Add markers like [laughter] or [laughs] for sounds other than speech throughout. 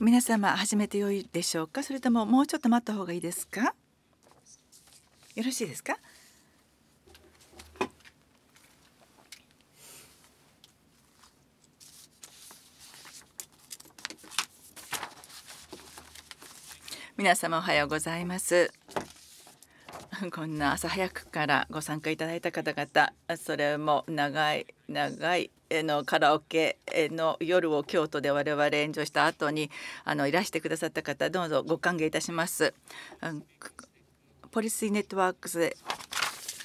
皆様始めてよいでしょうかそれとももうちょっと待った方がいいですかよろしいですか皆様おはようございます [laughs] こんな朝早くからご参加いただいた方々それも長い長いのカラオケの夜を京都で我々炎上した後にあのいらしてくださった方どうぞご歓迎いたします。ポリシーネットワークス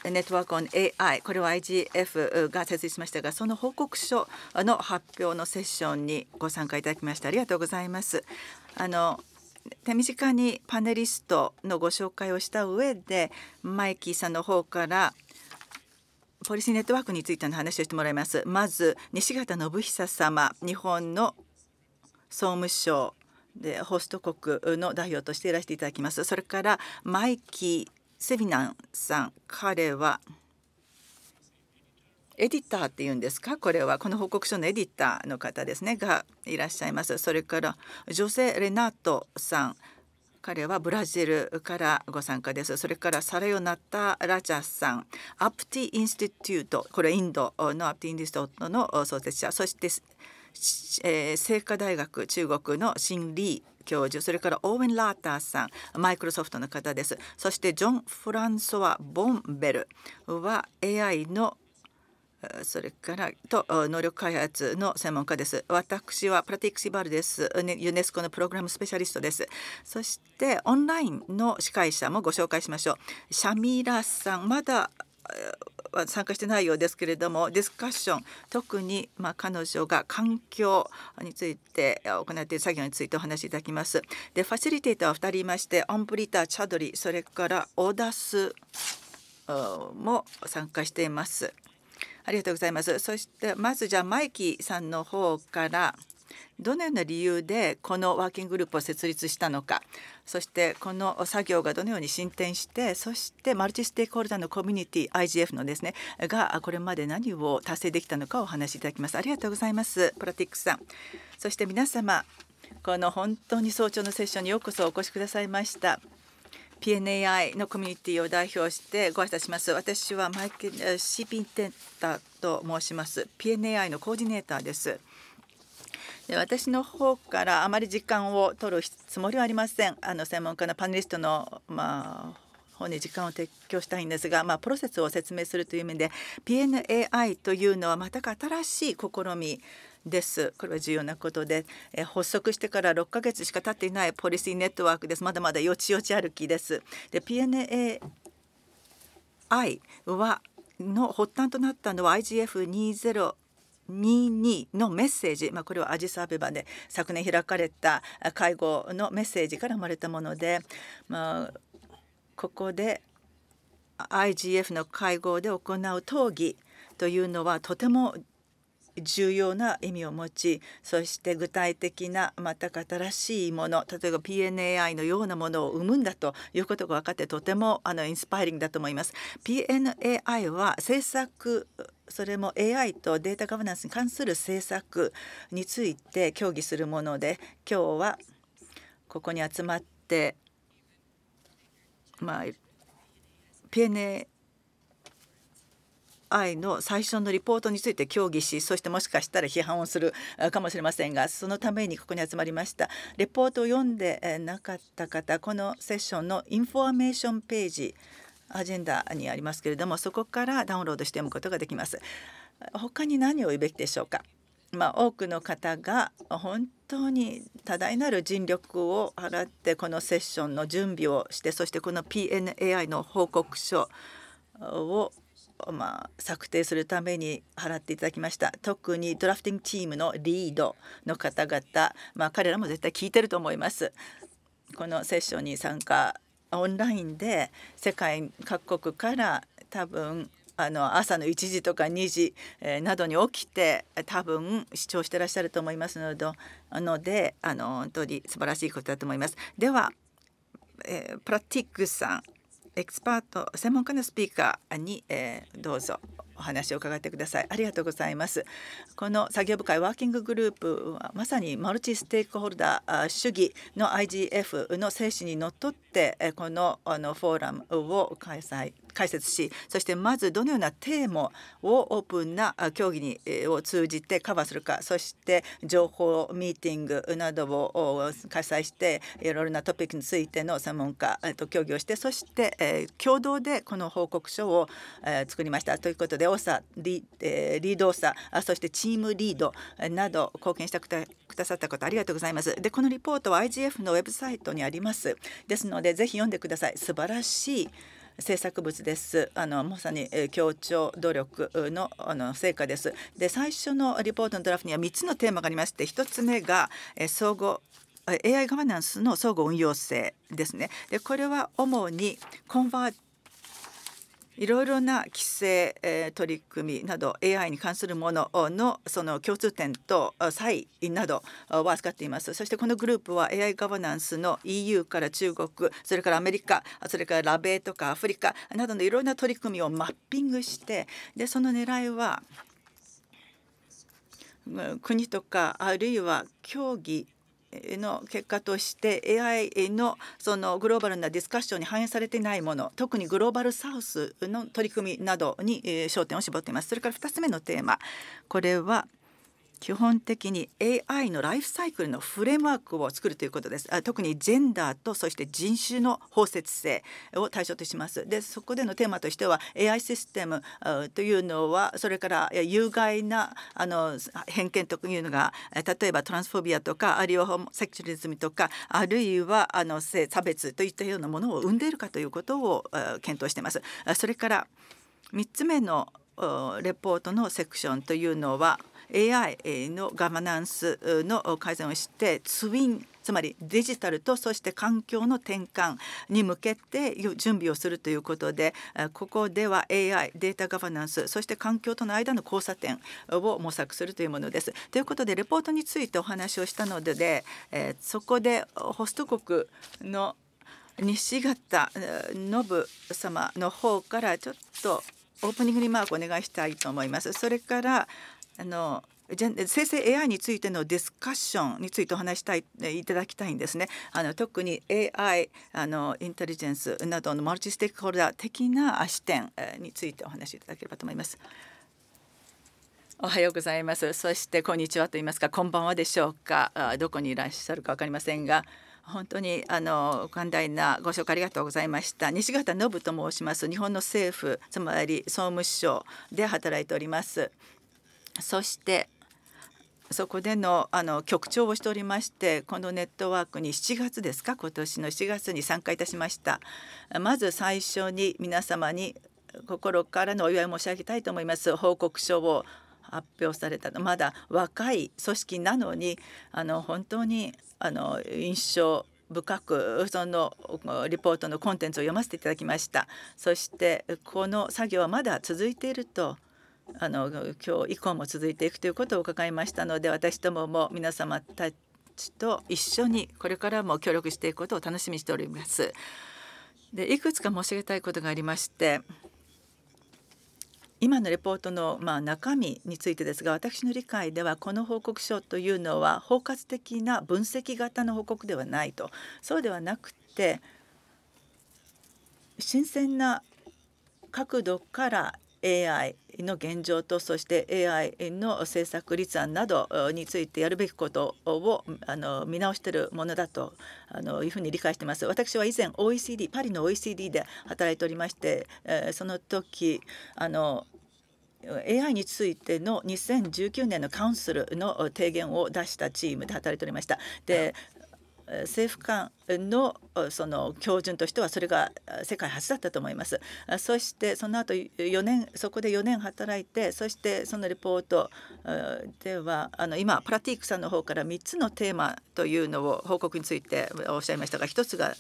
ネットワークオン AI これは IGF が設立しましたがその報告書の発表のセッションにご参加いただきましてありがとうございます。あの手短にパネリストのご紹介をした上でマイキーさんの方からポリシーネットワークについての話をしてもらいます。まず西方信久様日本の総務省でホスト国の代表としていらしていただきます。それからマイキー・セビナンさん彼はエディターっていうんですかこれはこの報告書のエディターの方ですねがいらっしゃいます。それから女性レナートさん彼はブラジルからご参加ですそれからサラヨナタ・ラジャスさんアプティ・インスティテュートこれインドのアプティ・インスティテュートの創設者そしてえー、清華大学中国のリー教授それからオーウェン・ラーターさんマイクロソフトの方ですそしてジョン・フランソワ・ボンベルは AI のそれからと能力開発の専門家です。私はプラティックシバルです。ユネスコのプログラムスペシャリストです。そしてオンラインの司会者もご紹介しましょう。シャミラさんまだ参加してないようですけれどもディスカッション特にまあ彼女が環境について行っている作業についてお話しいただきます。でファシリテーターは2人いましてオンプリターチャドリそれからオーダスも参加しています。ありがとうございます。そしてまずじゃあマイキーさんの方からどのような理由でこのワーキンググループを設立したのかそしてこの作業がどのように進展してそしてマルチステークホルダーのコミュニティ IGF のですねがこれまで何を達成できたのかお話しいただきますありがとうございますプラティックさんそして皆様この本当に早朝のセッションにようこそお越しくださいました PNAI のコミュニティを代表してご挨拶します。私はマイケル・シーピンテンタと申します。PNAI のコーディネーターです。で私の方からあまり時間を取るつもりはありません。あの専門家のパネリストの、まあ方に時間を提供したいんですが、まあ、プロセスを説明するという面で PNAI というのは全く新しい試みですこれは重要なことで、え発足してから6ヶ月しか経っていないポリシーネットワークですまだまだよちよち歩きですで PNAI はの発端となったのは IGF20 22のメッセージ、まあ、これはアジサベバで昨年開かれた会合のメッセージから生まれたもので、まあ、ここで IGF の会合で行う討議というのはとても重要な意味を持ちそして具体的な全く新しいもの例えば PNAI のようなものを生むんだということが分かってとてもあのインスパイリングだと思います。PNAI は政策それも AI とデータガバナンスに関する政策について協議するもので今日はここに集まってまあ PNAI 愛の最初のリポートについて協議しそしてもしかしたら批判をするかもしれませんがそのためにここに集まりましたレポートを読んでなかった方このセッションのインフォメーションページアジェンダにありますけれどもそこからダウンロードして読むことができます他に何を言うべきでしょうかまあ、多くの方が本当に多大なる尽力を払ってこのセッションの準備をしてそしてこの PNAI の報告書をまあ、策定するために払っていただきました特にドラフティングチームのリードの方々、まあ、彼らも絶対聞いてると思います。このセッションに参加オンラインで世界各国から多分あの朝の1時とか2時などに起きて多分視聴してらっしゃると思いますのでのであの本当に素晴らしいことだと思います。では、えー、プラティックさんエキスパート専門家のスピーカーに、えー、どうぞお話を伺ってくださいありがとうございますこの作業部会ワーキンググループはまさにマルチステークホルダー主義の IGF の精神にのっとってこのあのフォーラムを開催解説しそしてまずどのようなテーマをオープンな協議にを通じてカバーするかそして情報ミーティングなどを開催していろいろなトピックについての専門家と協議をしてそして共同でこの報告書を作りましたということでオーサリードオーサそしてチームリードなど貢献してくださったことありがとうございます。でこのリポートは IGF のウェブサイトにありますですのでぜひ読んでください素晴らしい制作物ですあのまさに協調努力のあの成果ですで最初のリポートのドラフトには三つのテーマがありまして一つ目が総合 AI ガバナンスの相互運用性ですねでこれは主にコンバーいろいろな規制、えー、取り組みなど AI に関するもののその共通点と差異などを扱っていますそしてこのグループは AI ガバナンスの EU から中国それからアメリカそれからラベとかアフリカなどのいろいろな取り組みをマッピングしてでその狙いは国とかあるいは協議の結果として AI のそのグローバルなディスカッションに反映されていないもの特にグローバルサウスの取り組みなどに焦点を絞っていますそれから2つ目のテーマこれは基本的に AI のライフサイクルのフレームワークを作るということです特にジェンダーとそして人種の包摂性を対象としますでそこでのテーマとしては AI システムというのはそれから有害なあの偏見というのが例えばトランスフォビアとかあるいはホモセクシュリズムとかあるいはあの性差別といったようなものを生んでいるかということを検討していますそれから3つ目のレポートのセクションというのは AI のガバナンスの改善をしてツインつまりデジタルとそして環境の転換に向けて準備をするということでここでは AI データガバナンスそして環境との間の交差点を模索するというものです。ということでレポートについてお話をしたので、でそこでホスト国の西方信様の方からちょっとオープニングリマークお願いしたいと思います。それからあの生成 AI についてのディスカッションについてお話したいいただきたいんですね。あの特に AI あのインテリジェンスなどのマルチステークホルダー的な視点についてお話しいただければと思います。おはようございます。そしてこんにちはと言いますか、こんばんはでしょうか。どこにいらっしゃるか分かりませんが。本当にあの寛大なご紹介ありがとうございました西方信と申します日本の政府つまり総務省で働いておりますそしてそこでのあの局長をしておりましてこのネットワークに7月ですか今年の7月に参加いたしましたまず最初に皆様に心からのお祝い申し上げたいと思います報告書を発表されたのまだ若い組織なのにあの本当にあの印象深くそのリポートのコンテンツを読ませていただきましたそしてこの作業はまだ続いているとあの今日以降も続いていくということを伺いましたので私どもも皆様たちと一緒にこれからも協力していくことを楽しみにしております。でいくつか申し上げたいことがありまして今のレポートのまあ中身についてですが私の理解ではこの報告書というのは包括的な分析型の報告ではないとそうではなくて新鮮な角度から AI の現状とそして AI の政策立案などについてやるべきことをあの見直しているものだとあのいうふうに理解しています。私は以前 OECD パリの OECD で働いておりまして、その時あの AI についての2019年のカウンスルの提言を出したチームで働いておりました。で政府間のその標準としてはそれが世界初だったと思います。そしてその後4年そこで4年働いてそしてそのレポートではあの今プラティークさんの方から3つのテーマというのを報告についておっしゃいましたが1つが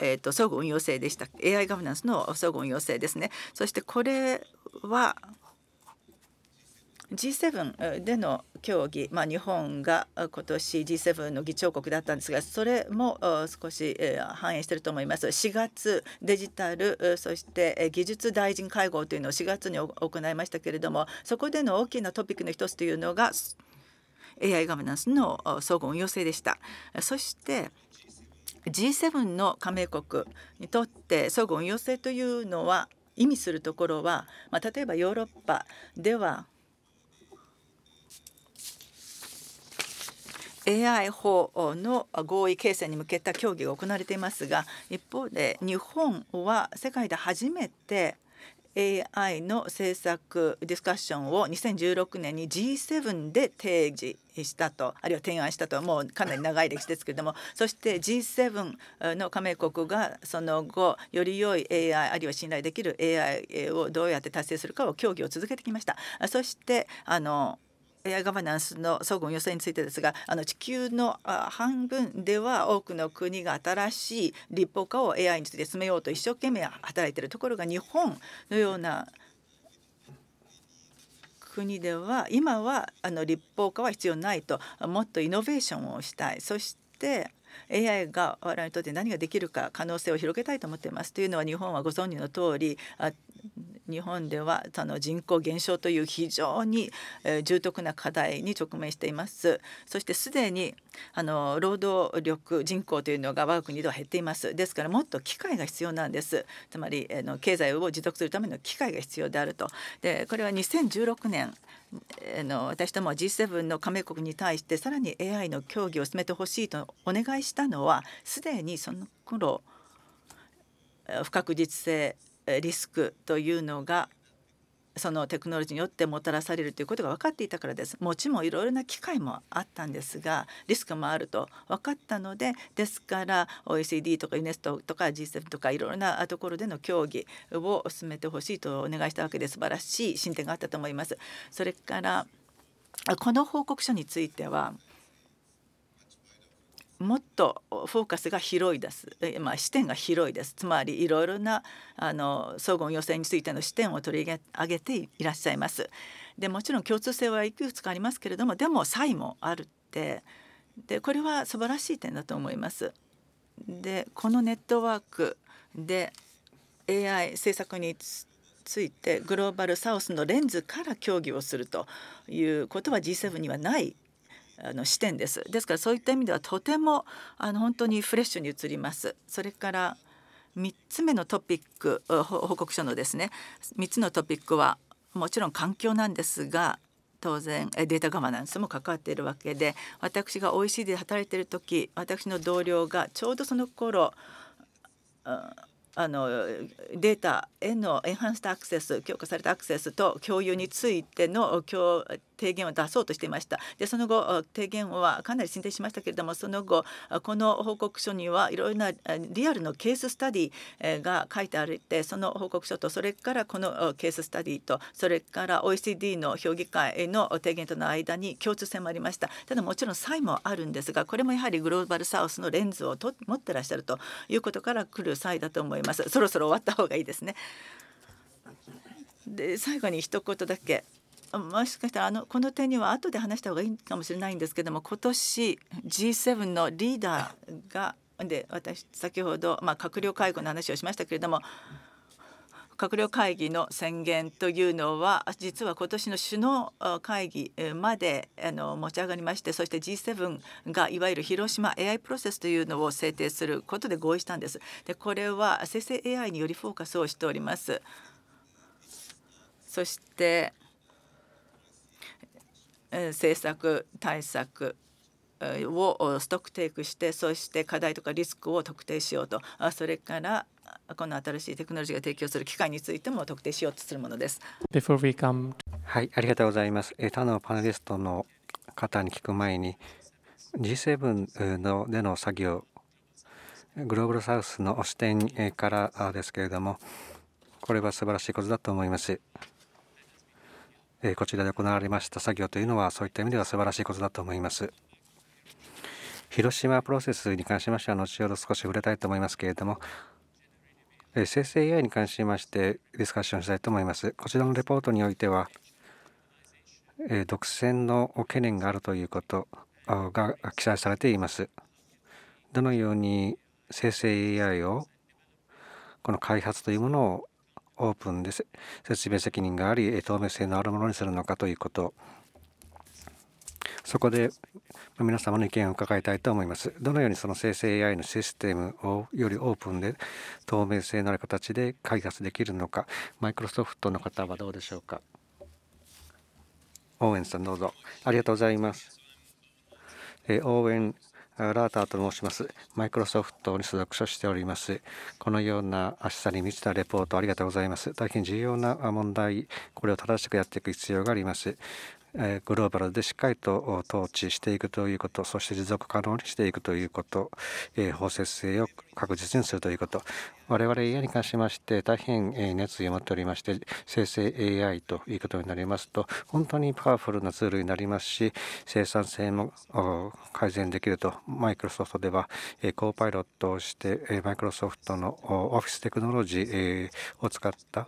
えーと、相互運用性でした AI ガバナンスの相互運用性ですねそしてこれは G7 での協議、まあ、日本が今年 G7 の議長国だったんですがそれも少し反映していると思います4月デジタルそして技術大臣会合というのを4月に行いましたけれどもそこでの大きなトピックの一つというのが AI ガバナンスの総合運用性でした。そして G7 の加盟国にとって相互運用性というのは意味するところは、まあ、例えばヨーロッパでは AI 法の合意形成に向けた協議が行われていますが一方で日本は世界で初めて AI の政策ディスカッションを2016年に G7 で提示したとあるいは提案したともうかなり長い歴史ですけれどもそして G7 の加盟国がその後より良い AI あるいは信頼できる AI をどうやって達成するかを協議を続けてきました。そしてあのアガバナンスの相互の予算についてですがあの地球の半分では多くの国が新しい立法化を AI について進めようと一生懸命働いているところが日本のような国では今はあの立法化は必要ないともっとイノベーションをしたいそして AI が我々にとって何ができるか可能性を広げたいと思っていますというのは日本はご存知の通り日本ではその人口減少という非常に重篤な課題に直面していますそしてすでにあの労働力人口というのが我が国では減っていますですからもっと機会が必要なんですつまりあの経済を持続するための機会が必要であるとでこれは2016年あの私ども G7 の加盟国に対してさらに AI の協議を進めてほしいとお願いしたのはすでにその頃不確実性リスクというのがそのテクノロジーによってもたらされるということが分かっていたからですもちろんいろいろな機会もあったんですがリスクもあると分かったのでですから OECD とかユネストとか G7 とかいろいろなところでの協議を進めてほしいとお願いしたわけで素晴らしい進展があったと思います。それからこの報告書についてはもっとフォーカスが広いです、まあ、視点が広いですつまりいろいろなあの総合予選についての視点を取り上げていらっしゃいます。でもちろん共通性はいくつかありますけれどもでも差異もあるってでこれは素晴らしい点だと思います。でこのネットワークで AI 政策についてグローバルサウスのレンズから協議をするということは G7 にはないあの視点です。ですからそういった意味ではとてもあの本当にフレッシュに移ります。それから3つ目のトピック報告書のですね3つのトピックはもちろん環境なんですが当然データガバナンスも関わっているわけで私が OECD で働いている時私の同僚がちょうどその頃あのデータへのエンハンスタアクセス強化されたアクセスと共有についての共提言を出そうとしていましたでその後提言はかなり進展しましたけれどもその後この報告書にはいろいろなリアルのケーススタディが書いてあるてその報告書とそれからこのケーススタディとそれから OECD の評議会への提言との間に共通性もありましたただもちろん差異もあるんですがこれもやはりグローバルサウスのレンズをと持ってらっしゃるということから来る際だと思いますそろそろ終わった方がいいですねで最後に一言だけもしかしたらあのこの点には後で話した方がいいかもしれないんですけども今年 G7 のリーダーがで私先ほど、まあ、閣僚会合の話をしましたけれども閣僚会議の宣言というのは実は今年の首脳会議まであの持ち上がりましてそして G7 がいわゆる広島 AI プロセスというのを制定することで合意したんです。でこれは生成 AI によりフォーカスをしております。そして政策対策をストックテイクしてそして課題とかリスクを特定しようとそれからこの新しいテクノロジーが提供する機会についても特定しようとするものです。はいありがとうございます。他のパネリストの方に聞く前に G7 のでの作業グローバルサウスの視点からですけれどもこれは素晴らしいことだと思います。えこちらで行われました作業というのはそういった意味では素晴らしいことだと思います。広島プロセスに関しましては後ほど少し触れたいと思いますけれどもえ生成 AI に関しましてディスカッションしたいと思います。こちらのレポートにおいてはえ独占の懸念があるということが記載されています。どのように生成 AI をこの開発というものをオープンで説明責任があり透明性のあるものにするのかということそこで皆様の意見を伺いたいと思います。どのようにその生成 AI のシステムをよりオープンで透明性のある形で開発できるのか、マイクロソフトの方はどうでしょうか。応援さんどうぞ。ありがとうございます。えー、オーラーターと申します。マイクロソフトに所属しております。このような明日に満ちたレポートありがとうございます。大変重要な問題、これを正しくやっていく必要があります。グローバルでしっかりと統治していくということ、そして持続可能にしていくということ、法節制を確実にするということ我々 AI に関しまして大変熱意を持っておりまして生成 AI ということになりますと本当にパワフルなツールになりますし生産性も改善できるとマイクロソフトではコーパイロットをしてマイクロソフトのオフィステクノロジーを使った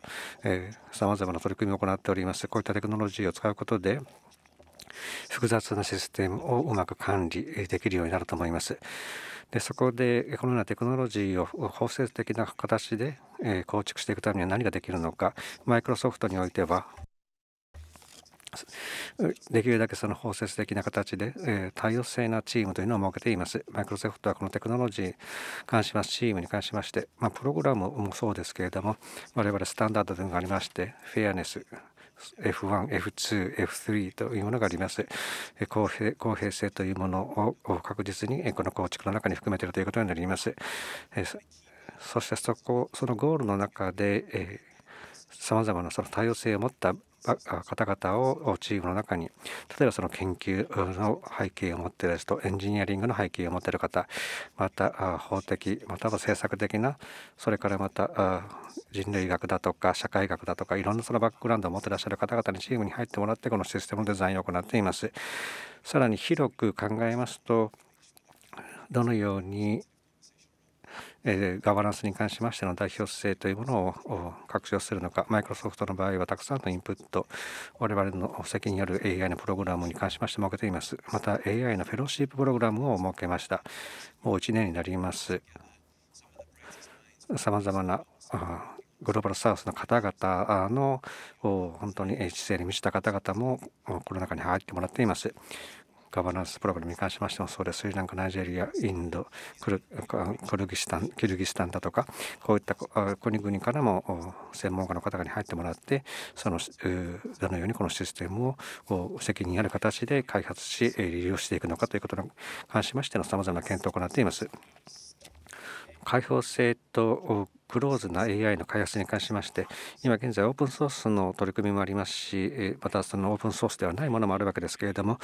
さまざまな取り組みを行っておりますこういったテクノロジーを使うことで複雑なシステムをうまく管理できるようになると思います。でそこでこのようなテクノロジーを包摂的な形で、え構築していくためには何ができるのかマイクロソフトにおいてはできるだけその包摂的な形で、え多様性なチームというのを設けています。マイクロソフトはこのテクノロジーに関しますチームに関しまして、まあ、プログラムもそうですけれども我々スタンダードというのがありましてフェアネス F1、F2、F3 というものがあります公平公平性というものを確実にこの構築の中に含めているということになりますそしてそこそのゴールの中でさまざまなその多様性を持った方々をチームの中に例えばその研究の背景を持っている人エンジニアリングの背景を持っている方また法的または政策的なそれからまた人類学だとか社会学だとかいろんなそのバックグラウンドを持っていらっしゃる方々にチームに入ってもらってこのシステムデザインを行っています。さらに広く考えますとどのようにえガバナンスに関しましての代表性というものを拡張するのかマイクロソフトの場合はたくさんのインプット我々の責任ある AI のプログラムに関しまして設けていますまた AI のフェローシーププログラムを設けましたもう1年になりますさまざまなグローバルサウスの方々の本当に姿勢に満ちた方々もこの中に入ってもらっています。ガバナンスプログラムに関しましてもそうですスリランカナイジェリアインドクルクルギスタンキルギスタンだとかこういった国々からも専門家の方々に入ってもらってそのどのようにこのシステムを責任ある形で開発し利用していくのかということに関しましてのさまざまな検討を行っています。開放性とクローズな AI の開発に関しまして今現在オープンソースの取り組みもありますしまたそのオープンソースではないものもあるわけですけれども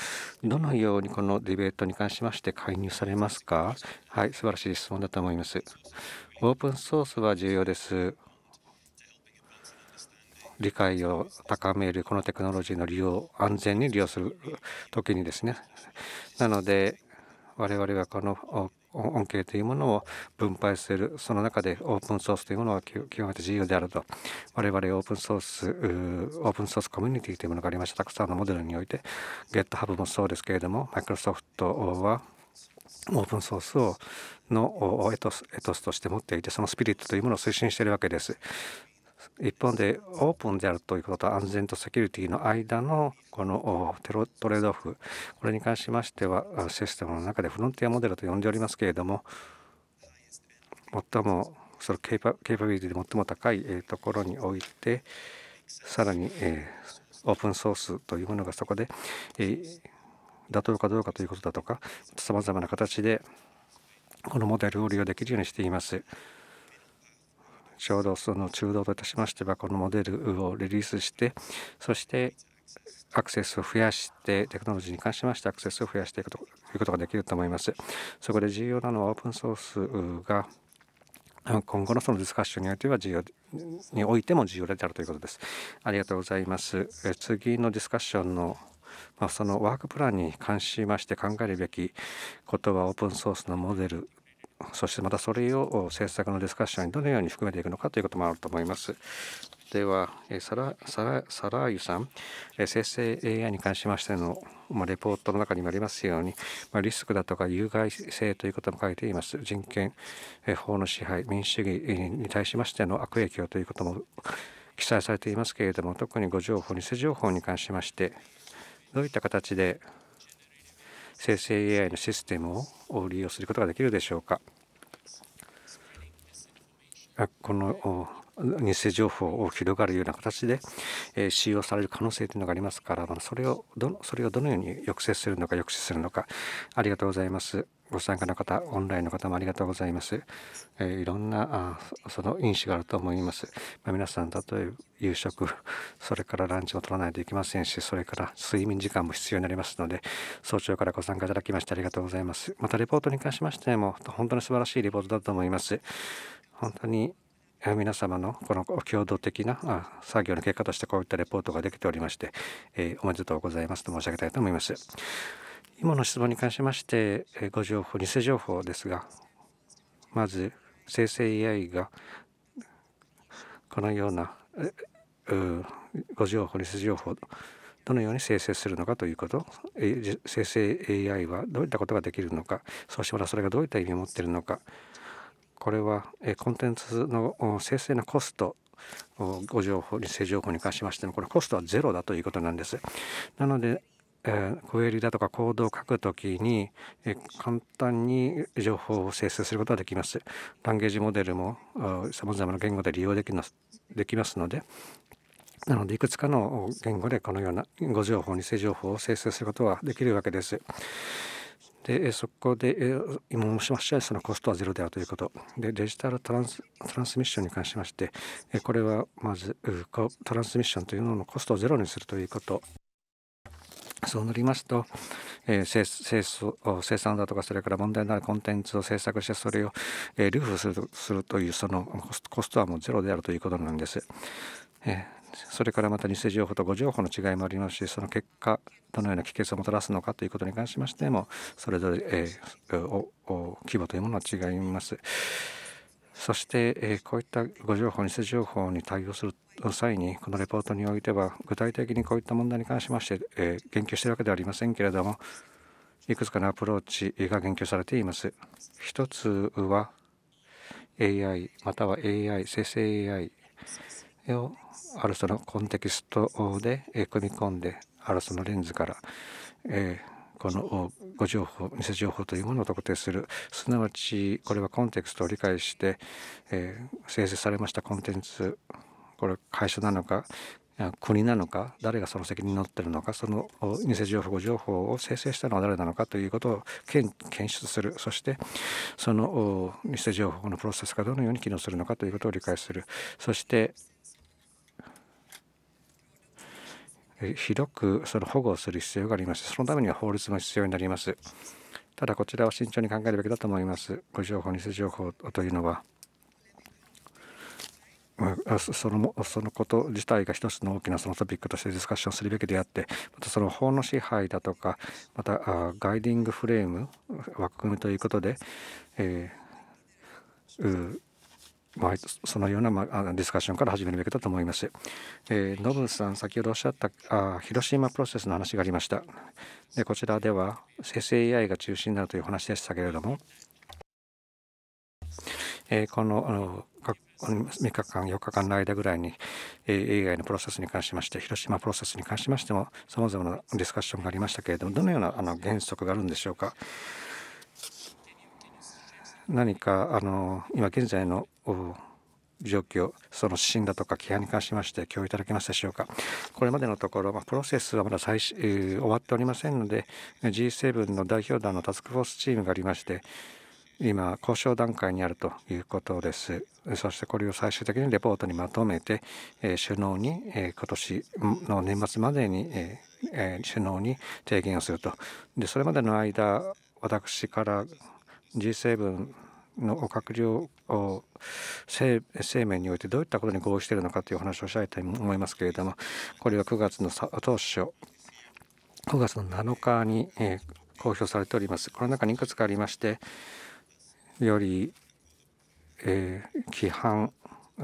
どのようにこのディベートに関しまして介入されますかはい素晴らしい質問だと思いますオープンソースは重要です理解を高めるこのテクノロジーの利用安全に利用する時にですねなので我々はこの恩恵というものを分配するその中でオープンソースというものは極めて自由であると我々オープンソースオープンソースコミュニティというものがありましたたくさんのモデルにおいて GitHub もそうですけれども Microsoft はオープンソースをのエトスエトスとして持っていてそのスピリットというものを推進しているわけです。一方でオープンであるということと安全とセキュリティの間のこのテロトレードオフこれに関しましてはシステムの中でフロンティアモデルと呼んでおりますけれども最もそのケーパケパビリティで最も高いところにおいてさらにオープンソースというものがそこで妥当かどうかということだとかさまざまな形でこのモデルを利用できるようにしています。ちょうどその中道といたしましてはこのモデルをリリースしてそしてアクセスを増やしてテクノロジーに関しましてアクセスを増やしていくということができると思います。そこで重要なのはオープンソースが今後のそのディスカッションにおいては重要においても重要であるということです。ありがとうございます。次のディスカッションのまあ、そのワークプランに関しまして考えるべきことはオープンソースのモデルそしてまたそれを政策のディスカッションにどのように含めていくのかということもあると思います。では、サラサラユさん、生成 AI に関しましての、まあ、レポートの中にもありますように、まあ、リスクだとか有害性ということも書いています。人権、法の支配、民主主義に対しましての悪影響ということも記載されていますけれども、特に誤情報、偽情報に関しまして、どういった形で生成 AI のシステムを利用することができるでしょうかこの偽情報を広がるような形で、え使用される可能性というのがありますからそれをどそれをどのように抑制するのか抑止するのかありがとうございます。ご参加の方、オンラインの方もありがとうございます。えー、いろんなあその因子があると思います。まあ、皆さん、例えば夕食、それからランチも取らないといけませんし、それから睡眠時間も必要になりますので、早朝からご参加いただきましてありがとうございます。また、レポートに関しましても、本当に素晴らしいレポートだと思います。本当に皆様のこの共同的な作業の結果としてこういったレポートができておりまして、えおめでとうございますと申し上げたいと思います。今の質問に関しまして、えご情報、偽情報ですが、まず生成 AI がこのようなご情報、偽情報、どのように生成するのかということ生成 AI はどういったことができるのかそうしてらそれがどういった意味を持っているのかこれは、えコンテンツの生成のコストご情報、正情報に関しましてのこれコストはゼロだということなんです。なので、えー、クエリだとかコードを書くときに、え簡単に情報を生成することができます。ランゲージモデルもさまざまな言語で利用できますできますので、なのでいくつかの言語でこのような誤情報、偽情報を生成することはできるわけです。でそこで今申しましたそのコストはゼロであるということでデジタルトランストランスミッションに関しましてこれはまずトランスミッションというののコストをゼロにするということそうなりますと、えー、生産だとかそれから問題のあるコンテンツを制作してそれを、えー、流するというそのコストはもうゼロであるということなんです。えそれからまた偽情報と誤情報の違いもありますしその結果どのような帰結をもたらすのかということに関しましてもそれぞれ、えー、規模というものは違います。そして、えー、こういった誤情報、偽情報に対応する際に、このレポートにおいては、具体的にこういった問題に関しまして、えー、言及しているわけではありませんけれども、いくつかのアプローチが言及されています。一つは、AI、または AI、生成 AI、をあるそのコンテキストで組み込んであるそのレンズから、えこの誤情報偽情報というものを特定するすなわちこれはコンテクストを理解して、え生成されましたコンテンツこれ会社なのか国なのか誰がその責任になってるのかその偽情報情報を生成したのは誰なのかということを検出するそしてその偽情報のプロセスがどのように機能するのかということを理解するそして広くその保護をする必要があります。そのためには法律も必要になります。ただこちらは慎重に考えるべきだと思います。誤情報、偽情報というのは、そのそのこと自体が一つの大きなそのトピックとしてディスカッションするべきであって、またその法の支配だとか、またガイディングフレーム、枠組みということで、えーまあ、そのような、ディスカッションから始めるべきだと思います。えー、ノブさん、先ほどおっしゃったあ広島プロセスの話がありました。でこちらでは生成 AI が中心だという話でしたけれども、えー、このあの3日間、4日間の間ぐらいに、AI のプロセスに関しまして、広島プロセスに関しましても、さまざまなディスカッションがありましたけれども、どのようなあの原則があるんでしょうか。何かあの今現在の状況その指針だとか規範に関しまして共有いただけますでしょうかこれまでのところ、まあ、プロセスはまだ最、終わっておりませんので G7 の代表団のタスクフォースチームがありまして今交渉段階にあるということですそしてこれを最終的にレポートにまとめて、えー、首脳に、えー、今年の年末までに、えー、首脳に提言をするとでそれまでの間私から G7 の閣僚声明においてどういったことに合意しているのかという話をしたいと思いますけれどもこれは9月の当初9月の7日に公表されておりますこの中にいくつかありましてより、えー、規範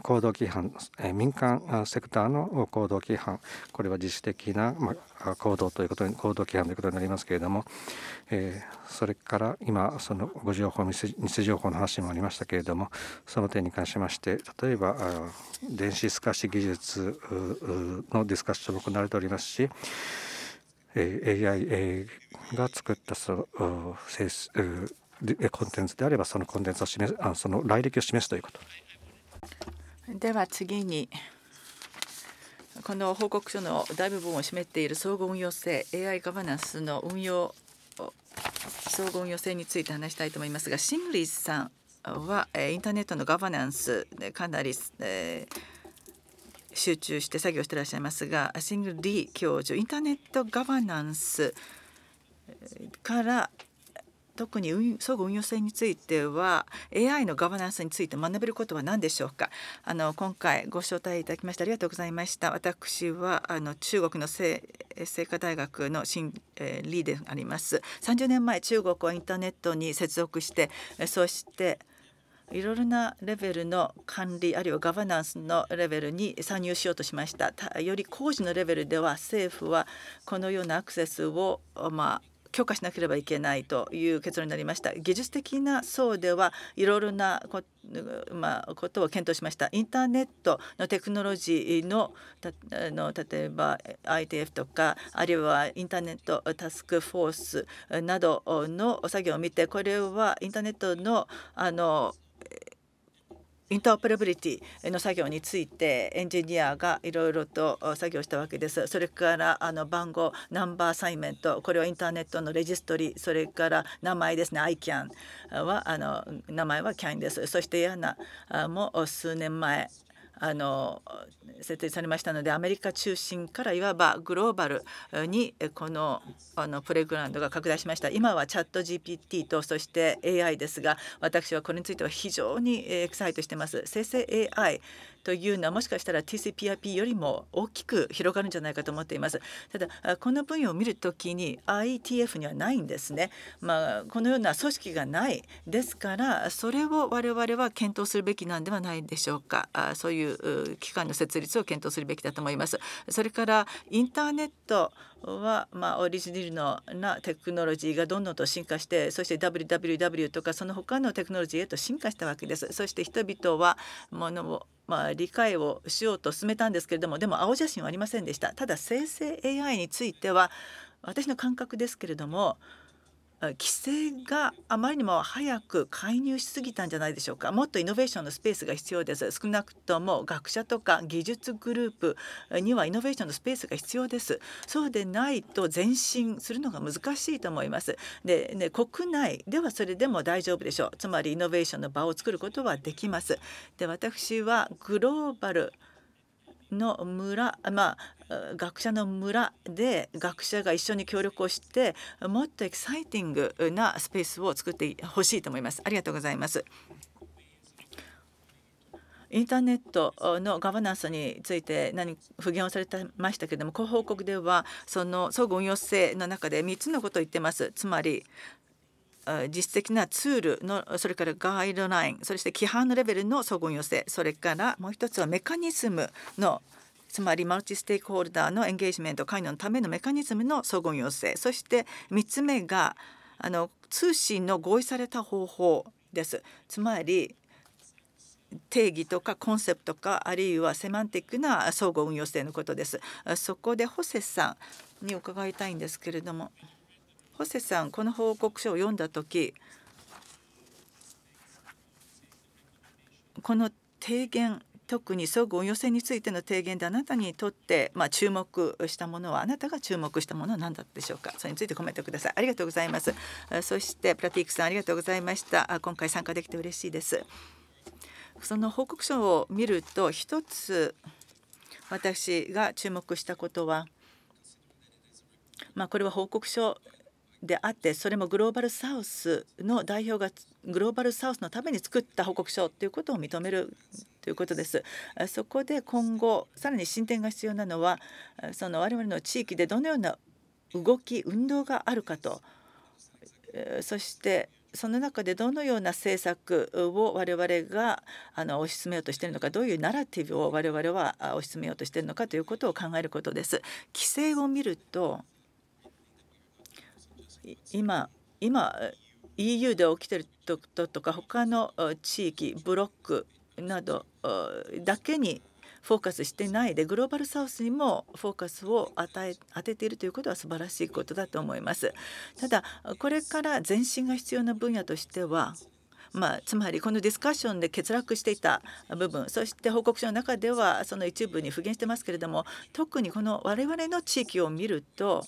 行動規範、え民間セクターの行動規範これは自主的な、まあ、行動ということに行動規範ということになりますけれども、えそれから今その誤情報偽情報の話もありましたけれどもその点に関しまして例えば電子透かし技術のディスカッションも行われておりますし AI が作ったそのコンテンツであればそのコンテンツを示すその来歴を示すということ。では次にこの報告書の大部分を占めている総合運用性 AI ガバナンスの運用総合運用性について話したいと思いますがシンリーさんはインターネットのガバナンスでかなり、え集中して作業してらっしゃいますがシングリー教授インターネットガバナンスから特に運総合運用性については AI のガバナンスについて学べることは何でしょうかあの今回ご招待いただきましてありがとうございました私はあの中国の清華大学の新、えー、リーであります30年前中国はインターネットに接続してそしていろいろなレベルの管理あるいはガバナンスのレベルに参入しようとしましたより工事のレベルでは政府はこのようなアクセスをまあ強化しなければいけないという結論になりました技術的な層ではいろいろなこ,、まあ、ことを検討しましたインターネットのテクノロジーのの例えば ITF とかあるいはインターネットタスクフォースなどの作業を見てこれはインターネットのあのインターオペラビリティの作業についてエンジニアがいろいろと作業したわけです。それからあの番号、ナンバーアサイメント、これはインターネットのレジストリそれから名前ですね、ICAN はあの名前は CAN です。そしてヤナも数年前あの設定されましたのでアメリカ中心からいわばグローバルにこのあのプレグラウンドが拡大しました今はチャット GPT とそして AI ですが私はこれについては非常にエクサイトしてます生成 AI というのはもしかしたら TCPIP よりも大きく広がるんじゃないかと思っています。ただこの分野を見るときに ITF にはないんですね。まあこのような組織がないですからそれを我々は検討するべきなんではないでしょうか。そういう機関の設立を検討するべきだと思います。それからインターネットは、まあ、オリジナルのなテクノロジーがどんどんと進化してそして WWW とかその他のテクノロジーへと進化したわけです。そして人々はものをまあ、理解をしようと進めたんですけれどもでも青写真はありませんでしたただ生成 AI については私の感覚ですけれども規制があまりにも早く介入しすぎたんじゃないでしょうかもっとイノベーションのスペースが必要です少なくとも学者とか技術グループにはイノベーションのスペースが必要ですそうでないと前進するのが難しいと思いますで、ね、国内ではそれでも大丈夫でしょうつまりイノベーションの場を作ることはできますで私はグローバルの村、ま学者の村で学者が一緒に協力をしてもっとエキサイティングなスペースを作ってほしいと思います。ありがとうございます。インターネットのガバナンスについて何不言をされてましたけれども、広報告ではその総合運用性の中で3つのことを言ってます。つまり実質的なツールのそれからガイドラインそして規範のレベルの総合運用性それからもう一つはメカニズムのつまりマルチステークホルダーのエンゲージメント関与のためのメカニズムの総合要請そして3つ目があの通信の合意された方法です。つまり定義とかコンセプトかあるいはセマンティックな相互運用性のことです。そこでホセさんに伺いたいんですけれどもホセさんこの報告書を読んだ時この提言特にそごう要請についての提言であなたにとって、まあ、注目したものはあなたが注目したものは何だったでしょうかそれについてコメントくださいありがとうございますそしてプラティックさんありがとうございました今回参加できて嬉しいですその報告書を見ると一つ私が注目したことはまあ、これは報告書であってそれもグローバルサウスの代表がグローバルサウスのために作った報告書ということを認めるということです。そこで今後さらに進展が必要なのはその我々の地域でどのような動き運動があるかとそしてその中でどのような政策を我々があの推し進めようとしているのかどういうナラティブを我々は推し進めようとしているのかということを考えることです。規制を見ると今今 EU で起きているととか他の地域ブロックなどだけにフォーカスしてないでグローバルサウスにもフォーカスを与え当てているということは素晴らしいことだと思います。ただこれから前進が必要な分野としてはまあ、つまりこのディスカッションで欠落していた部分そして報告書の中ではその一部に復元してますけれども特にこの我々の地域を見ると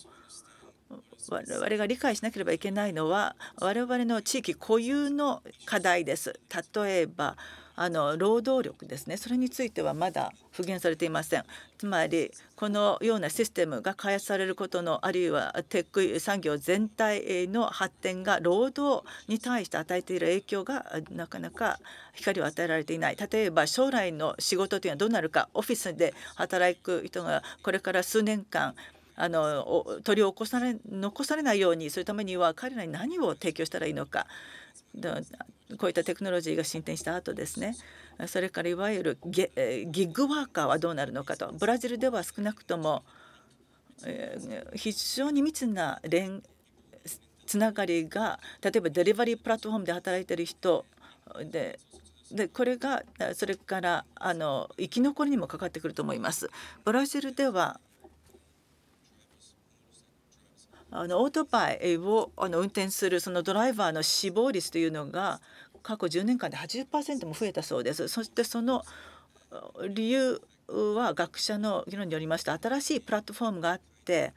我々が理解しなければいけないのは我々の地域固有の課題です。例えばあの労働力ですねそれについてはまだ復元されていませんつまりこのようなシステムが開発されることのあるいはテック産業全体の発展が労働に対して与えている影響がなかなか光を与えられていない例えば将来の仕事というのはどうなるかオフィスで働く人がこれから数年間あの取り起こされ残されないようにするためには彼らに何を提供したらいいのかこういったテクノロジーが進展した後ですねそれからいわゆるギッグワーカーはどうなるのかとブラジルでは少なくとも非常に密な連つながりが例えばデリバリープラットフォームで働いてる人ででこれがそれからあの生き残りにもかかってくると思います。ブラジルではあのオートパイをあの運転するそのドライバーの死亡率というのが過去10年間で80%も増えたそうです。そしてその理由は学者の議論によりました新しいプラットフォームがあって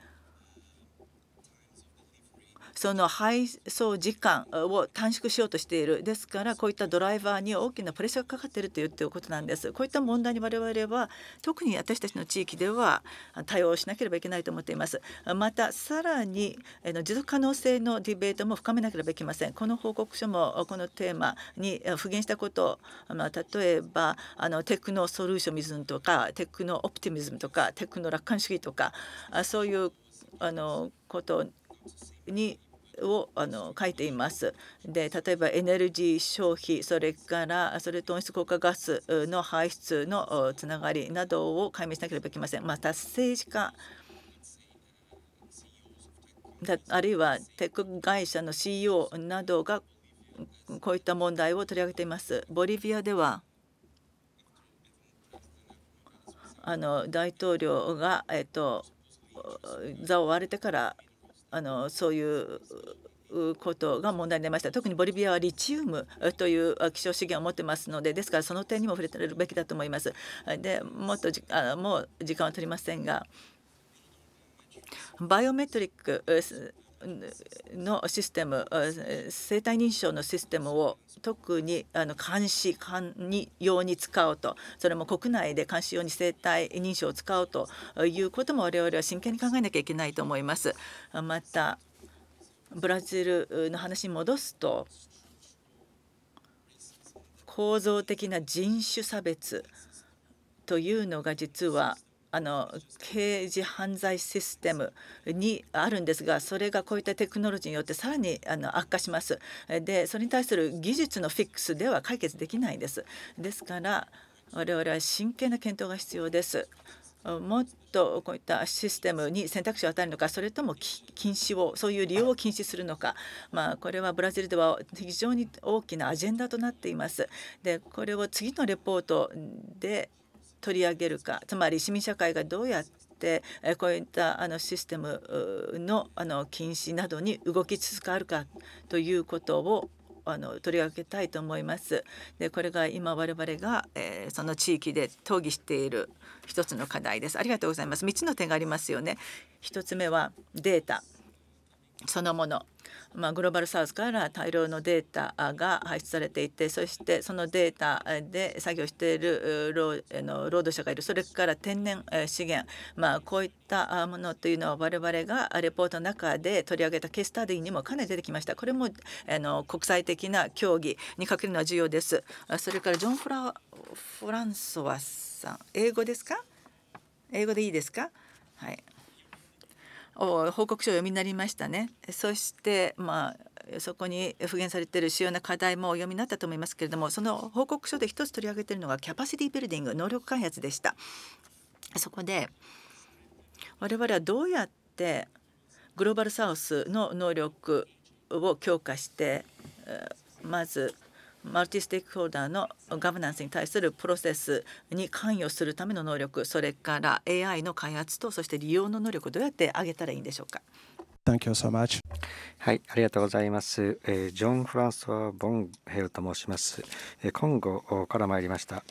その配送時間を短縮しようとしているですからこういったドライバーに大きなプレッシャーがかかっているというということなんですこういった問題に我々は特に私たちの地域では対応しなければいけないと思っていますまたさらに持続可能性のディベートも深めなければいけませんこの報告書もこのテーマに復元したこと例えばあのテクノソリューショミズムとかテクノオプティミズムとかテクノ楽観主義とかそういうあのことにをあの書いています。で例えばエネルギー消費それからそれと温室効果ガスの排出のつながりなどを解明しなければいけません。まあ、達成間だあるいはテック会社の CEO などがこういった問題を取り上げています。ボリビアではあの大統領が、えっと、座を割れてからあのそういうことが問題になりました特にボリビアはリチウムという希少資源を持ってますのでですからその点にも触れてるべきだと思います。でもっとじあもう時間は取りませんがバイオメトリックのシステム生体認証のシステムを特にあの監視管理用に使おうとそれも国内で監視用に生体認証を使おうということも我々は真剣に考えなきゃいけないと思います。またブラジルの話に戻すと構造的な人種差別というのが実はあの刑事犯罪システムにあるんですがそれがこういったテクノロジーによってさらにあの悪化しますでそれに対する技術のフィックスでは解決できないんですですから我々は真剣な検討が必要ですもっとこういったシステムに選択肢を与えるのかそれとも禁止をそういう利用を禁止するのか、まあ、これはブラジルでは非常に大きなアジェンダとなっています。でこれを次のレポートで取り上げるかつまり市民社会がどうやってこういったあのシステムのあの禁止などに動きつつあるかということをあの取り上げたいと思います。でこれが今我々が、えー、その地域で討議している一つの課題です。ありがとうございます。3つの点がありますよね。1つ目はデータそのもの、まあ、グローバルサウスから大量のデータが排出されていてそしてそのデータで作業している労の労働者がいるそれから天然資源、まあ、こういったものというのは我々がレポートの中で取り上げたケースタディにもかなり出てきましたこれもあの国際的な協議にかけるのは重要ですそれからジョン・フラフランソワさん英語ですか英語でいいですかはいを報告書を読みになりましたね。そしてまあそこに復元されている主要な課題もお読みになったと思いますけれどもその報告書で一つ取り上げているのがキャパシティビルディング能力開発でしたそこで我々はどうやってグローバルサウスの能力を強化してまずマルチステークホルダーのガバナンスに対するプロセスに関与するための能力それから AI の開発とそして利用の能力をどうやって上げたらいいんでしょうか。Thank you so much. はい、ありがとうございます。えー、ジョン・フランソワ・ボンヘルと申します。えー、今後から参りました。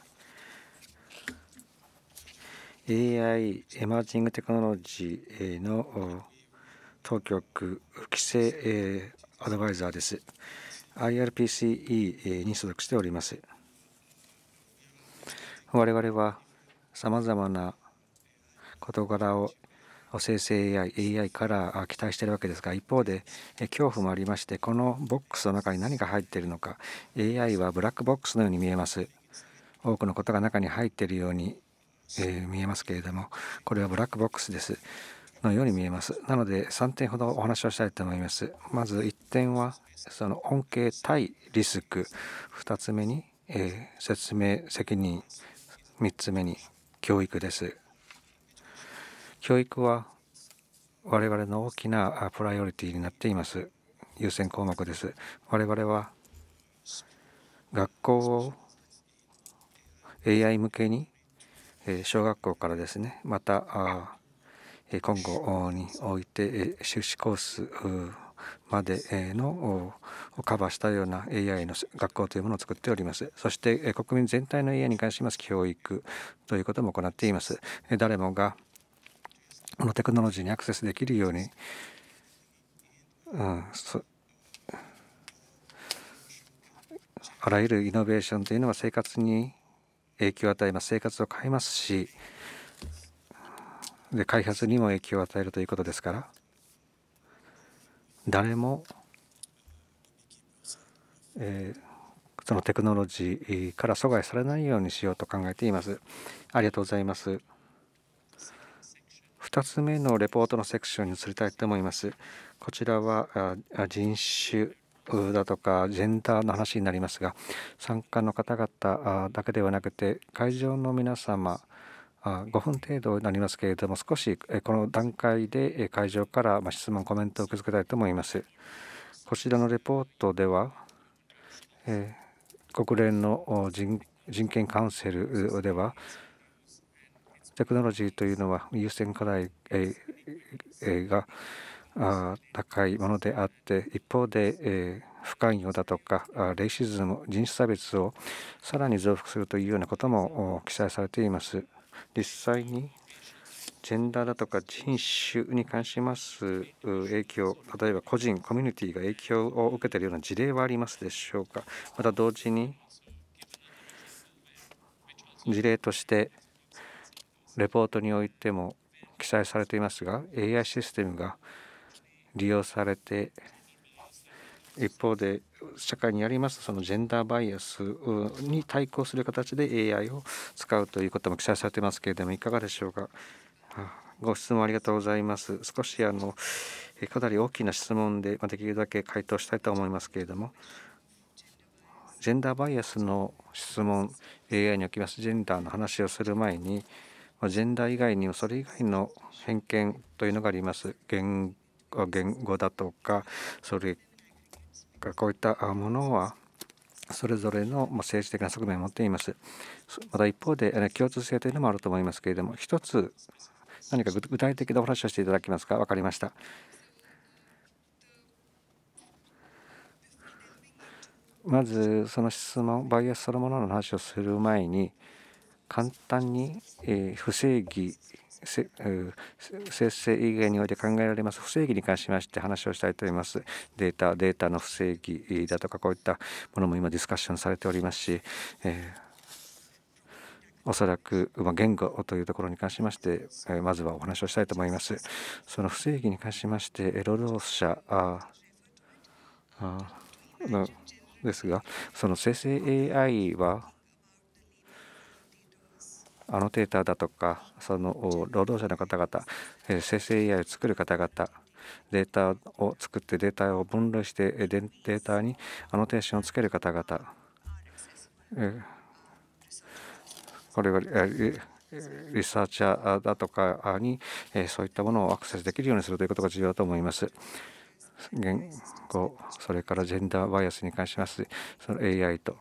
AI・ エマージング・テクノロジーの当局規制えアドバイザーです。IRPCE に所属しております。我々はさまざまな事柄を生成 AI, AI から期待しているわけですが一方で恐怖もありましてこのボックスの中に何が入っているのか AI はブラックボックスのように見えます多くのことが中に入っているように、えー、見えますけれどもこれはブラックボックスですのように見えます。なので3点ほどお話をしたいと思います。まず1点はその恩恵対リスク2つ目に、えー、説明責任3つ目に教育です。教育は我々の大きなプライオリティになっています。優先項目です。我々は学校を AI 向けに小学校からですねまた今後において修士コースまでのをカバーしたような AI の学校というものを作っておりますそして国民全体の AI に関します教育ということも行っています誰もがこのテクノロジーにアクセスできるように、うん、あらゆるイノベーションというのは生活に影響を与えます生活を変えますしで開発にも影響を与えるということですから誰も、えー、そのテクノロジーから阻害されないようにしようと考えていますありがとうございます2つ目のレポートのセクションに移りたいと思いますこちらは人種だとかジェンダーの話になりますが参加の方々だけではなくて会場の皆様5分程度になりますけれども少しこの段階で会場から質問コメントを受け付けたいと思いますこちらのレポートでは、え国連の人権カウンセルではテクノロジーというのは優先課題が高いものであって一方で、え不寛容だとかレイシズム人種差別をさらに増幅するというようなことも記載されています。実際にジェンダーだとか人種に関します影響、例えば個人、コミュニティが影響を受けているような事例はありますでしょうか。また同時に事例としてレポートにおいても記載されていますが AI システムが利用されて一方で社会にありますそのジェンダーバイアスに対抗する形で AI を使うということも記載されてますけれどもいかがでしょうか。ご質問ありがとうございます。少しあのかなり大きな質問でできるだけ回答したいと思いますけれども、ジェンダーバイアスの質問、AI におきますジェンダーの話をする前に、ジェンダー以外にもそれ以外の偏見というのがあります。言語だとか、それこういったものはそれぞれの政治的な側面を持っています。また一方で共通性というのもあると思いますけれども一つ何か具体的なお話をしていただけますか分かりました。まずその質問バイアスそのものの話をする前に簡単に不正義生成以外において考えられます不正義に関しまして話をしたいと思います。データ、データの不正義だとかこういったものも今ディスカッションされておりますし、えーおそらく、ま言語というところに関しまして、えまずはお話をしたいと思います。その不正義に関しまして、労働者ですが、その生成 AI はあのテーターだとかその労働者の方々、えー、生成 AI を作る方々データを作ってデータを分類してデータにアノテーションをつける方々、えこれはリサーチャーだとかにそういったものをアクセスできるようにするということが重要だと思います。言語それからジェンダーバイアスに関しましてその AI と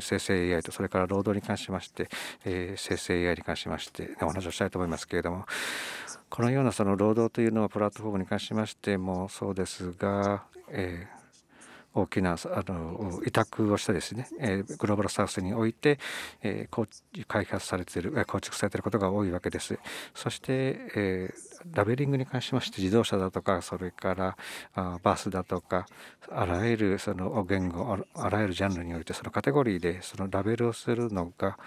生成 AI とそれから労働に関しまして、生成 AI に関しましてお話をしたいと思いますけれどもこのようなその労働というのはプラットフォームに関しましてもそうですが、えー大きなあの委託をしてですね、えー、グローバルサウスにおいて、えー、開発されている構築されていることが多いわけです。そして、えーラベリングに関しまして自動車だとかそれからあバスだとかあらゆるその言語あらゆるジャンルにおいてそのカテゴリーでそのラベルをするのが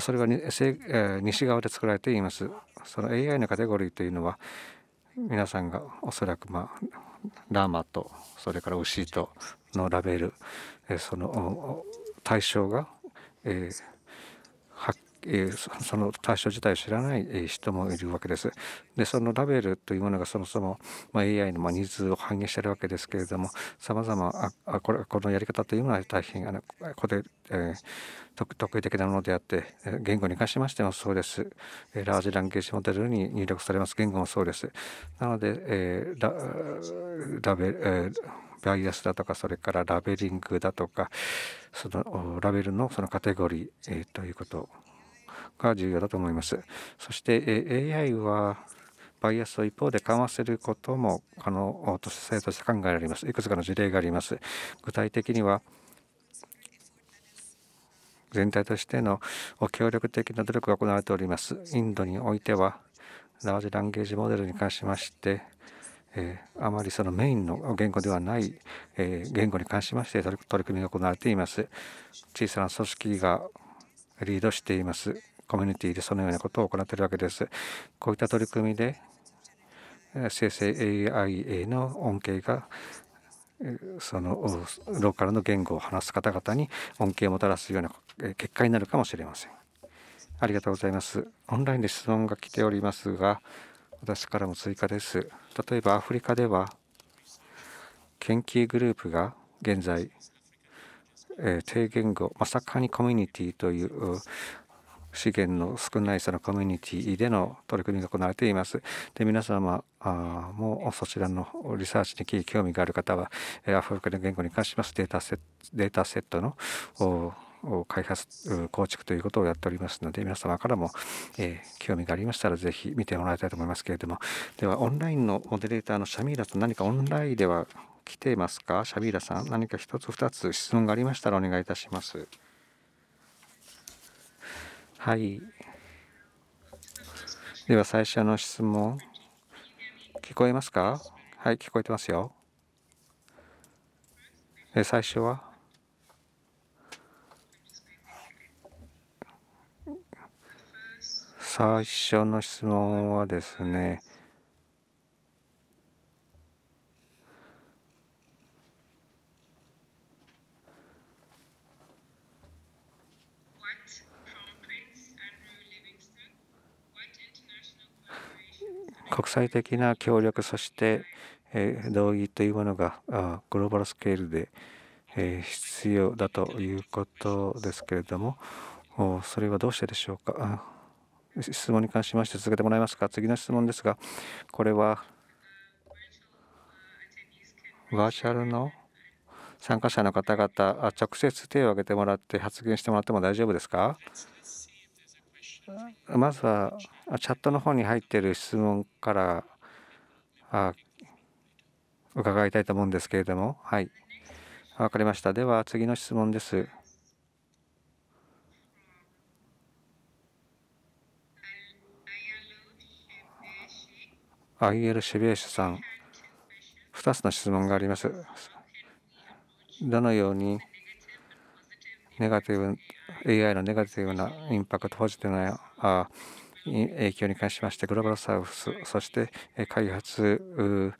それがに、西側で作られていますその AI のカテゴリーというのは皆さんがおそらくまあラーマとそれから牛とのラベル、その対象が、えー、はっその対象自体を知らない人もいるわけです。でそのラベルというものがそもそも AI のニーズを反映しているわけですけれどもさまざまこのやり方というのは大変あのここで、えー、得意的なものであって言語に関しましてもそうです。ラージランゲージモデルに入力されます言語もそうです。なので、えー、ラベル、えーバイアスだとかそれからラベリングだとかそのラベルのそのカテゴリー、ということが重要だと思います。そして AI はバイアスを一方で緩和することも可能として考えられます。いくつかの事例があります。具体的には全体としての協力的な努力が行われております。インドにおいてはラージランゲージモデルに関しまして、えー、あまりそのメインの言語ではない、えー、言語に関しまして取り組みが行われています。小さな組織がリードしています。コミュニティでそのようなことを行っているわけです。こういった取り組みで生成 AI への恩恵がそのローカルの言語を話す方々に恩恵をもたらすような結果になるかもしれません。ありがとうございます。オンラインで質問が来ておりますが、私からも追加です。例えばアフリカでは研究グループが現在、え低言語まさかにコミュニティという資源の少ないそのコミュニティでの取り組みが行われています。で皆様もそちらのリサーチに興味がある方はアフリカの言語に関しますデータセットの開発構築ということをやっておりますので皆様からも、えー、興味がありましたら是非見てもらいたいと思いますけれどもではオンラインのモデレーターのシャミーラさん何かオンラインでは来ていますかシャミーラさん何か一つ二つ質問がありましたらお願いいたします。はい。では最初の質問。聞こえますかはい、聞こえてますよ。え最初は最初の質問はですね、国際的な協力そして、え同意というものがグローバルスケールで、え必要だということですけれどもそれはどうしてでしょうか質問に関しまして続けてもらえますか次の質問ですがこれはバーチャルの参加者の方々直接手を挙げてもらって発言してもらっても大丈夫ですかまずはチャットの方に入っている質問からあ伺いたいと思うんですけれどもはい分かりましたでは次の質問ですアイエル・シベーシュさん2つの質問がありますどのようにネガティブ AI のネガティブなインパクト、ポジティブな影響に関しまして、グローバルサウス、そして開発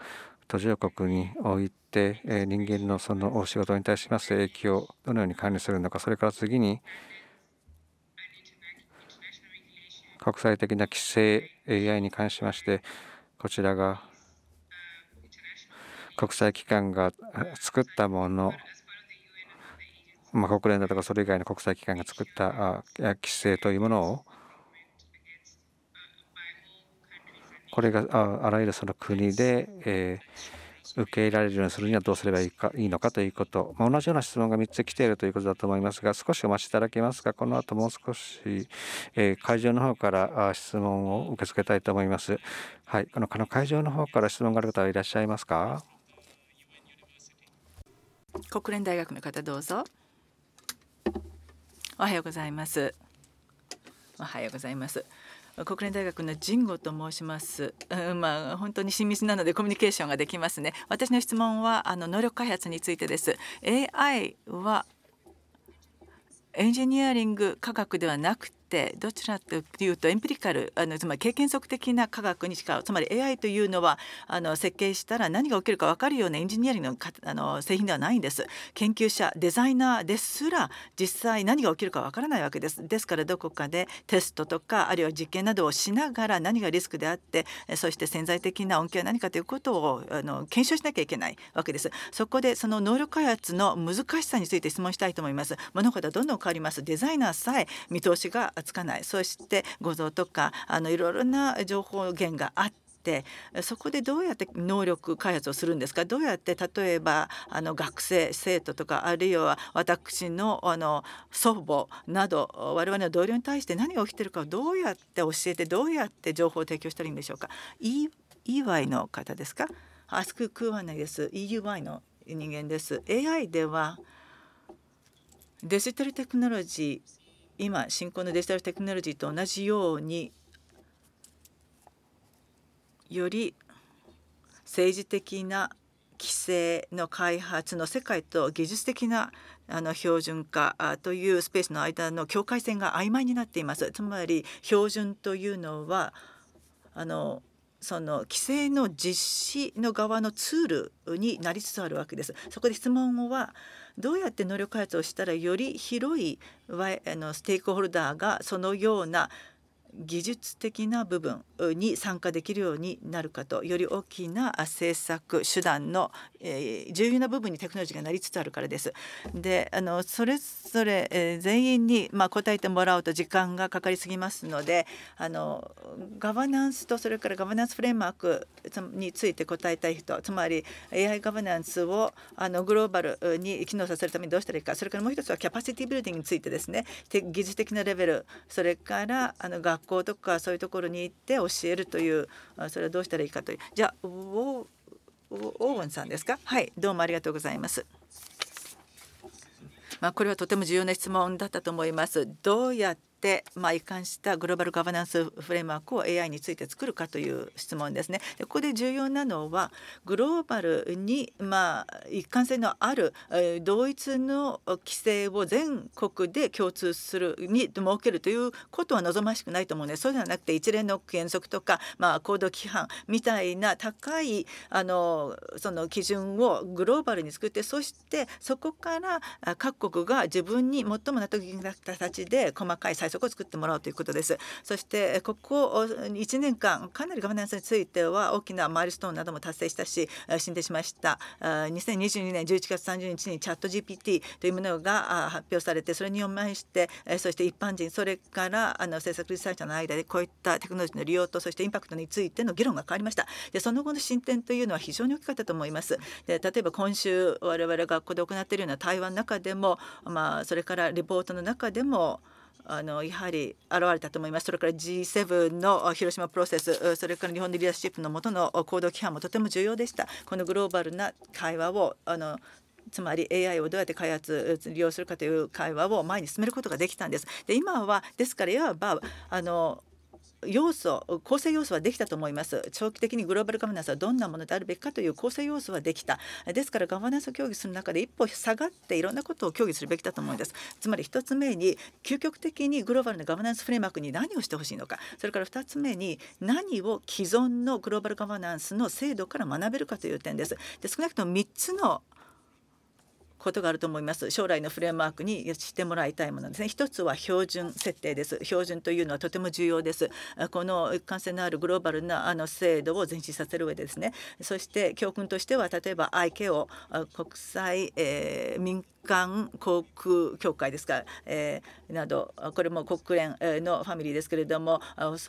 途上国において人間のそのお仕事に対します影響をどのように管理するのか、それから次に国際的な規制 AI に関しまして、こちらが国際機関が作ったものまあ、国連だとかそれ以外の国際機関が作った規制というものをこれがあらゆるその国で、えー、受け入れられるようにするにはどうすればいいかいいのかということ、まあ、同じような質問が3つ来ているということだと思いますが少しお待ちいただけますかこの後もう少し、えー、会場の方から質問を受け付けたいと思います。はい、この会場の方から質問がある方はいらっしゃいますか国連大学の方どうぞ。おはようございますおはようございます国連大学の神吾と申します、うん、まあ、本当に親密なのでコミュニケーションができますね私の質問はあの能力開発についてです AI はエンジニアリング科学ではなくてどちらというとエンピリカルあのつまり経験則的な科学にしかつまり AI というのはあの設計したら何が起きるか分かるようなエンジニアリングのあの製品ではないんです研究者デザイナーですら実際何が起きるか分からないわけですですからどこかでテストとかあるいは実験などをしながら何がリスクであってそして潜在的な恩恵は何かということをあの検証しなきゃいけないわけですそこでその能力開発の難しさについて質問したいと思います物事はどんどん変わりますデザイナーさえ見通しがつかないそして画像とかあのいろいろな情報源があってそこでどうやって能力開発をするんですかどうやって例えばあの学生生徒とかあるいは私のあの祖母など我々の同僚に対して何が起きてるかをどうやって教えてどうやって情報を提供したらいいんでしょうか EY の方ですかアスク・クーワナです EUY の人間です AI ではデジタルテクノロジー今進行のデジタルテクノロジーと同じようにより政治的な規制の開発の世界と技術的なあの標準化というスペースの間の境界線が曖昧になっています。つまり標準というのはあのその規制の実施の側のツールになりつつあるわけです。そこで質問はどうやって能力開発をしたらより広いあのステークホルダーがそのような技術的な部分に参加できるようになるかとより大きな政策手段の、えー、重要な部分にテクノロジーがなりつつあるからです。であのそれぞれ、えー、全員に、まあ、答えてもらうと時間がかかりすぎますのであのガバナンスとそれからガバナンスフレームワークについて答えたい人つまり AI ガバナンスをあのグローバルに機能させるためにどうしたらいいかそれからもう一つはキャパシティビルディングについてですね技術的なレベルそれからあの学学校とかそういうところに行って教えるというそれはどうしたらいいかというじゃあオーウンさんですかはいどうもありがとうございます。まあ、これはとても重要な質問だったと思います。どうやって、まあ、一貫したグローバルガバナンスフレームワークを AI について作るかという質問ですね。でここで重要なのはグローバルに、まあ、一貫性のあるえ同一の規制を全国で共通するに設けるということは望ましくないと思うのでそうではなくて一連の原則とか、まあ、行動規範みたいな高いあのその基準をグローバルに作ってそしてそこから各国が自分に最も納得いた形で細かい最そこを作ってもらうということですそしてここ1年間かなりガバナンスについては大きなマイルストーンなども達成したし進展しました2022年11月30日にチャット GPT というものが発表されてそれによりましてそして一般人それからあの政策リサーチャーの間でこういったテクノロジーの利用とそしてインパクトについての議論が変わりましたでその後の進展というのは非常に大きかったと思いますで例えば今週我々がここで行っているような対話の中でも、まあ、それからレポートの中でもあのやはり現れたと思います。それから G7 の広島プロセス、それから日本のリーダーシップのもとの行動規範もとても重要でした。このグローバルな会話をあのつまり AI をどうやって開発利用するかという会話を前に進めることができたんです。で今はですからいわばあの要素構成要素はできたと思います長期的にグローバルガバナンスはどんなものであるべきかという構成要素はできたですからガバナンスを協議する中で一歩下がっていろんなことを協議するべきだと思いますつまり1つ目に究極的にグローバルなガバナンスフレームワークに何をしてほしいのかそれから2つ目に何を既存のグローバルガバナンスの制度から学べるかという点ですで少なくとも3つのことがあると思います将来のフレームワークにしてもらいたいものですね一つは標準設定です標準というのはとても重要ですこの一貫性のあるグローバルなあの制度を前進させる上でですねそして教訓としては例えば ICAO 国際、えー、民間航空協会ですか、えー、などこれも国連のファミリーですけれども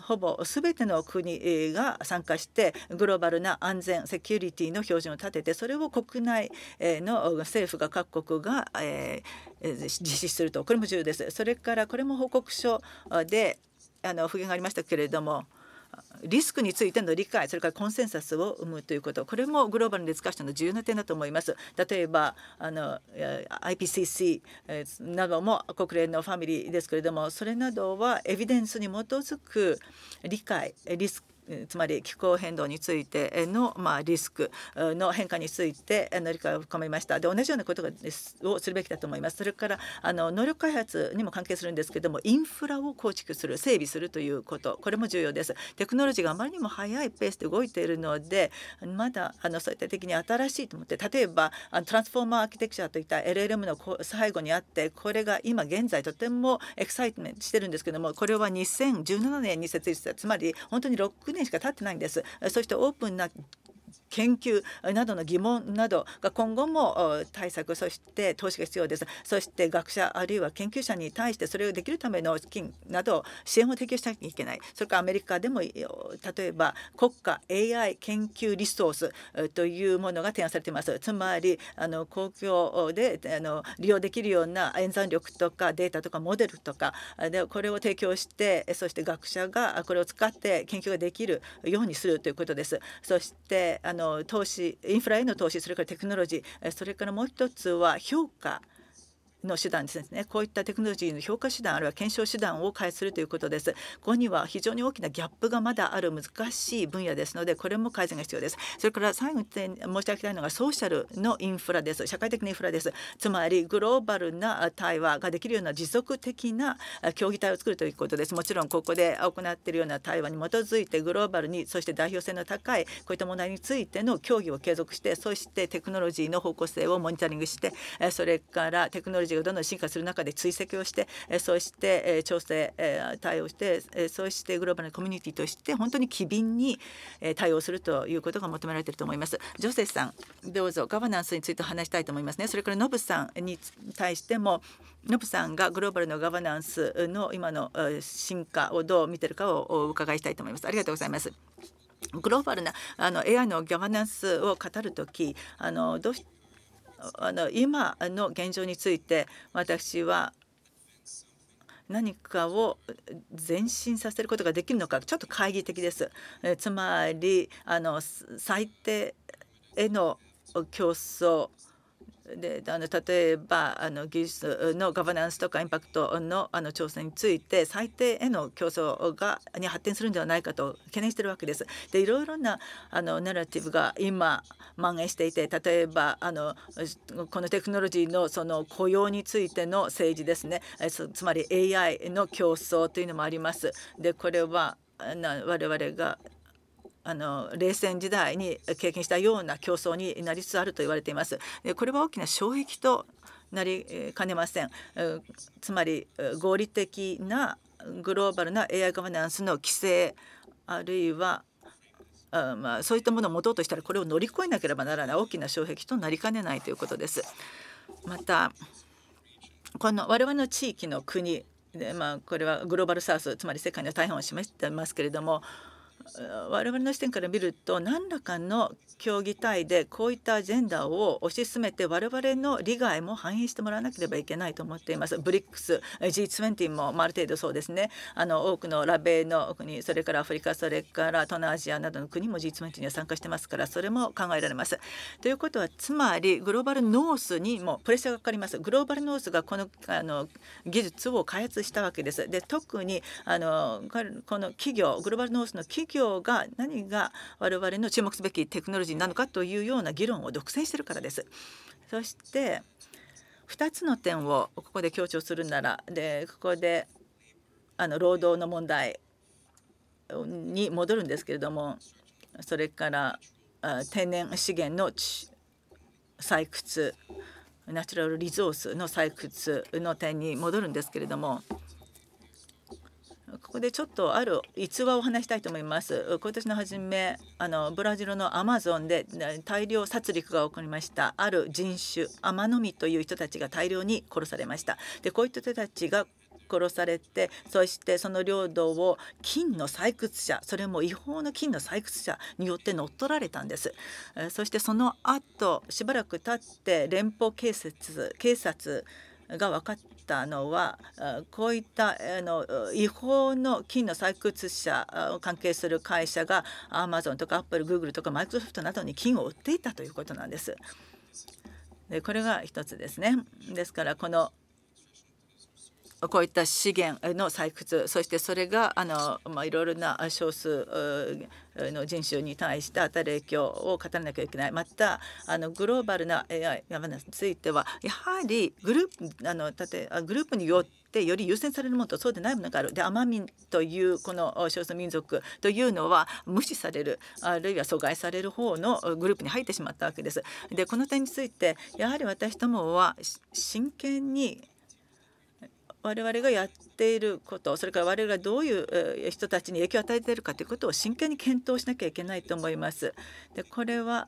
ほぼ全ての国が参加してグローバルな安全セキュリティの標準を立ててそれを国内の政府が各国が、えー、実施するとこれも重要です。それからこれも報告書であの復元がありましたけれどもリスクについての理解それからコンセンサスを生むということこれもグローバルにディスカッションの重要な点だと思います例えばあの IPCC なども国連のファミリーですけれどもそれなどはエビデンスに基づく理解リスクつまり気候変動についての、まあ、リスクの変化について乗り換えを深めましたで同じようなことをするべきだと思いますそれからあの能力開発にも関係するんですけどもインフラを構築する整備するということこれも重要ですテクノロジーがあまりにも速いペースで動いているのでまだあのそういった的に新しいと思って例えばトランスフォーマーアーキテクチャといった LLM の最後にあってこれが今現在とてもエクサイトメントしてるんですけどもこれは2017年に設立したつまり本当に6年しか経ってないんです。そしてオープンな研究などの疑問などが今後も対策そして投資が必要ですそして学者あるいは研究者に対してそれをできるための資金など支援を提供しなきゃいけないそれからアメリカでも例えば国家 AI 研究リソースというものが提案されていますつまりあの公共であの利用できるような演算力とかデータとかモデルとかでこれを提供してそして学者がこれを使って研究ができるようにするということです。そしてあの投資インフラへの投資それからテクノロジーそれからもう一つは評価の手段ですねこういったテクノロジーの評価手段あるいは検証手段を開始するということですここには非常に大きなギャップがまだある難しい分野ですのでこれも改善が必要ですそれから最後に申し上げたいのがソーシャルのインフラです社会的なインフラですつまりグローバルな対話ができるような持続的な協議体を作るということですもちろんここで行っているような対話に基づいてグローバルにそして代表性の高いこういった問題についての協議を継続してそしてテクノロジーの方向性をモニタリングしてそれからテクノロジーがどんどん進化する中で追跡をしてそうして調整対応してそうしてグローバルなコミュニティとして本当に機敏に対応するということが求められていると思います。ジョセフさんどうぞガバナンスについて話したいと思いますね。それからノブさんに対してもノブさんがグローバルのガバナンスの今の進化をどう見てるかをお伺いしたいと思います。ありがとうございます。グローバルなあの AI のガバナンスを語るときあのどうしてあの今の現状について私は何かを前進させることができるのかちょっと懐疑的です。つまりあの最低への競争であの例えばあの技術のガバナンスとかインパクトのあの調整について最低への競争がに発展するんではないかと懸念してるわけです。でいろいろなあのナラティブが今蔓延していて例えばあのこのテクノロジーのその雇用についての政治ですねつまり AI の競争というのもあります。でこれは我々があの冷戦時代に経験したような競争になりつつあると言われています。これは大きな障壁となりかねません。つまり合理的なグローバルな AI ガバナンスの規制あるいはあまあ、そういったものを持とうとしたらこれを乗り越えなければならない大きな障壁となりかねないということです。またこの我々の地域の国で、まあ、これはグローバルサウスつまり世界の大半を示してますけれども我々の視点から見ると何らかの競技体でこういったアジェンダーを推し進めて我々の利害も反映してもらわなければいけないと思っています。ブリックス G20 もある程度そうですねあの多くのラベの国それからアフリカそれから東南アジアなどの国も G20 には参加してますからそれも考えられます。ということはつまりグローバルノースにもプレッシャーがかかります。グローバルノースがこのあの技術を開発したわけです。で特にあのこの企業グローバルノースの企業業が何が我々の注目すべきテクノロジーなのかというような議論を独占してるからです。そして2つの点をここで強調するならでここであの労働の問題に戻るんですけれどもそれから天然資源の採掘ナチュラルリソースの採掘の点に戻るんですけれどもここでちょっとある逸話を話したいと思います。今年の初め、あのブラジルのアマゾンで大量殺戮が起こりました。ある人種アマノミという人たちが大量に殺されました。で、こういった人たちが殺されてそしてその領土を金の採掘者それも違法の金の採掘者によって乗っ取られたんですそしてその後しばらく経って連邦警察警察が分かってたのはこういったあの違法の金の採掘者を関係する会社がアマゾンとかアップルグーグルとかマイクロソフトなどに金を売っていたということなんです。でこれが一つですね。ですからこのこういった資源の採掘そしてそれがあの、まあ、いろいろな少数の人種に対して与える影響を語らなきゃいけないまたあのグローバルな AI についてはやはりグループあのグループによってより優先されるものとそうでないものがあるで奄美というこの少数民族というのは無視されるあるいは阻害される方のグループに入ってしまったわけです。でこの点についてやはり私どもは真剣に我々がやっていることそれから我々がどういう人たちに影響を与えているかということを真剣に検討しなきゃいけないと思います。でこれは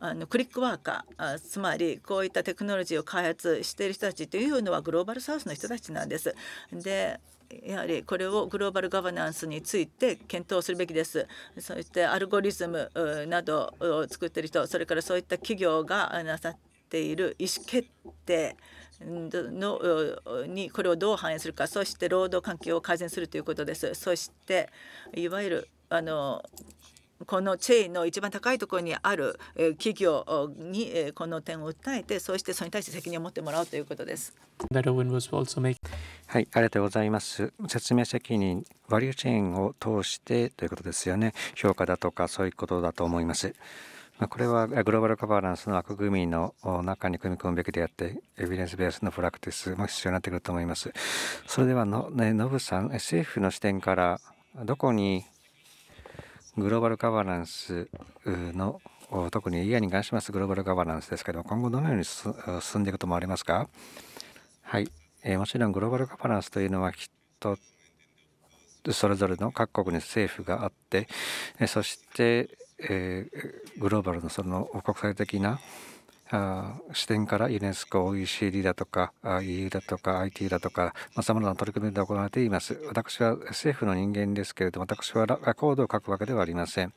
あのクリックワーカーつまりこういったテクノロジーを開発している人たちというのはグローバルサウスの人たちなんです。でやはりこれをグローバルガバナンスについて検討するべきです。そしてアルゴリズムなどを作っている人それからそういった企業がなさっている意思決定のにこれをどう反映するかそして労働環境を改善するということですそしていわゆるあのこのチェーンの一番高いところにある企業にこの点を訴えてそしてそれに対して責任を持ってもらうということです。はい、ありがとうございます。説明責任、バリューチェーンを通してということですよね。評価だとかそういうことだと思います。これはグローバルカバナンスの枠組みの中に組み込むべきであってエビデンスベースのプラクティスも必要になってくると思います。それではの、ね、ノブさん政府の視点からどこにグローバルカバナンスの特に a i に関しますグローバルガバナンスですけど今後どのように進んでいくともありますかはい、えー、もちろんグローバルガバナンスというのはきっとそれぞれの各国に政府があってそしてえー、グローバルのその国際的なあ視点からユネスコ OECD だとか EU だとか IT だとかさまざ、まな取り組みで行われています私は政府の人間ですけれども私はコードを書くわけではありません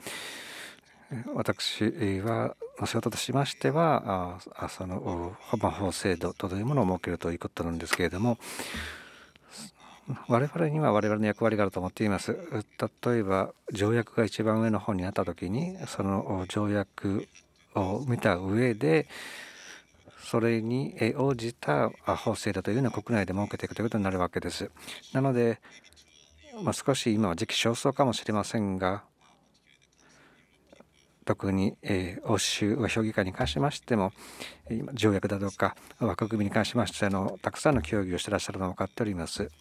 私は仕事としましてはその法制度というものを設けるということなんですけれども我々には我々の役割があると思っています。例えば条約が一番上の方になった時にその条約を見た上でそれに応じた法制だというのを国内で設けていくということになるわけです。なので、まあ、少し今は時期尚早かもしれませんが特に、えー、欧州評議会に関しましても条約だとか枠組みに関しましてあのたくさんの協議をしてらっしゃるのが分かっております。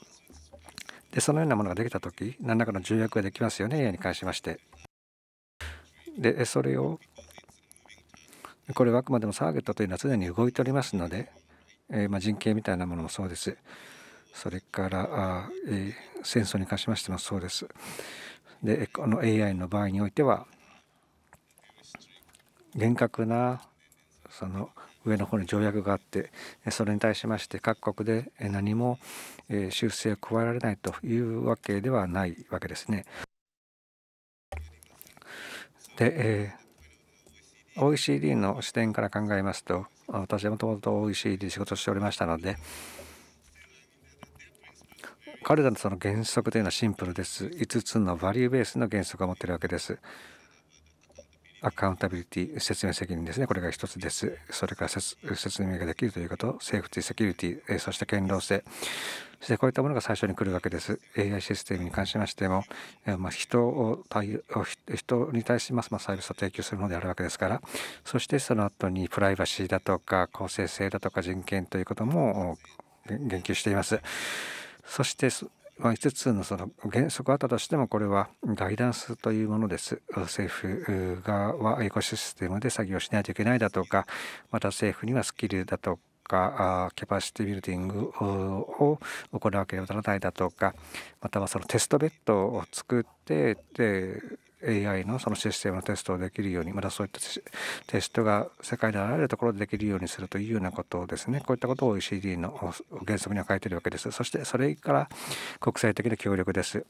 でそのようなものができた時何らかの重役ができますよね AI に関しまして。でそれをこれはあくまでもターゲットというのは常に動いておりますので、えー、まあ、人権みたいなものもそうです。それからあ、えー、戦争に関しましてもそうです。でこの AI の場合においては厳格なその上の方に条約があってそれに対しまして各国で何も修正を加えられないというわけではないわけですね。で、えー、OECD の視点から考えますと私はもともと OECD で仕事しておりましたので彼らのその原則というのはシンプルです5つのバリューベースの原則を持っているわけです。アカウンタビリティ、説明責任ですね。これが一つです。それから説明ができるということ、セーフティー、セキュリティ、そして堅牢性。そしてこういったものが最初に来るわけです。AI システムに関しましても、まあ、人を対人に対します、まあ、サービスを提供するのであるわけですから、そしてその後にプライバシーだとか公正性だとか人権ということも言及しています。そしてしつつのその原則あったとしてもこれはガイダンスというものです。政府側はエコシステムで作業しないといけないだとかまた政府にはスキルだとかキャパシティビルディングを行わなければならないだとかまたはそのテストベッドを作ってで AI のそのシステムのテストをできるようにまたそういったテストが世界であらゆるところでできるようにするというようなことですねこういったことを OECD の原則には書いてるわけですそしてそれから国際的な協力です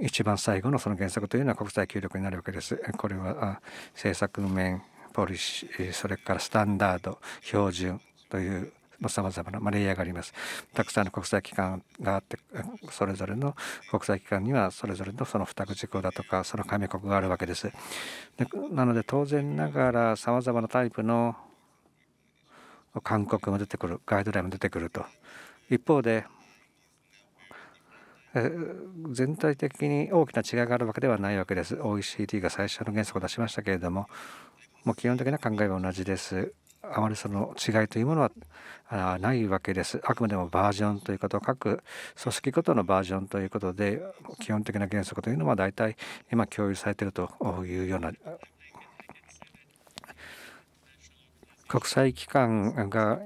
一番最後のその原則というのは国際協力になるわけですこれは政策面ポリシーそれからスタンダード標準というさまざまな、まレイヤーがあります。たくさんの国際機関があってそれぞれの国際機関にはそれぞれのその付託事項だとかその加盟国があるわけです。でなので当然ながらさまざまなタイプの勧告も出てくるガイドラインも出てくると。一方で全体的に大きな違いがあるわけではないわけです。OECD が最初の原則を出しましたけれども、もう基本的な考えは同じです。あまりその違いというものはないわけです。あくまでもバージョンということ各組織ごとのバージョンということで基本的な原則というのは大体今共有されているというような国際機関が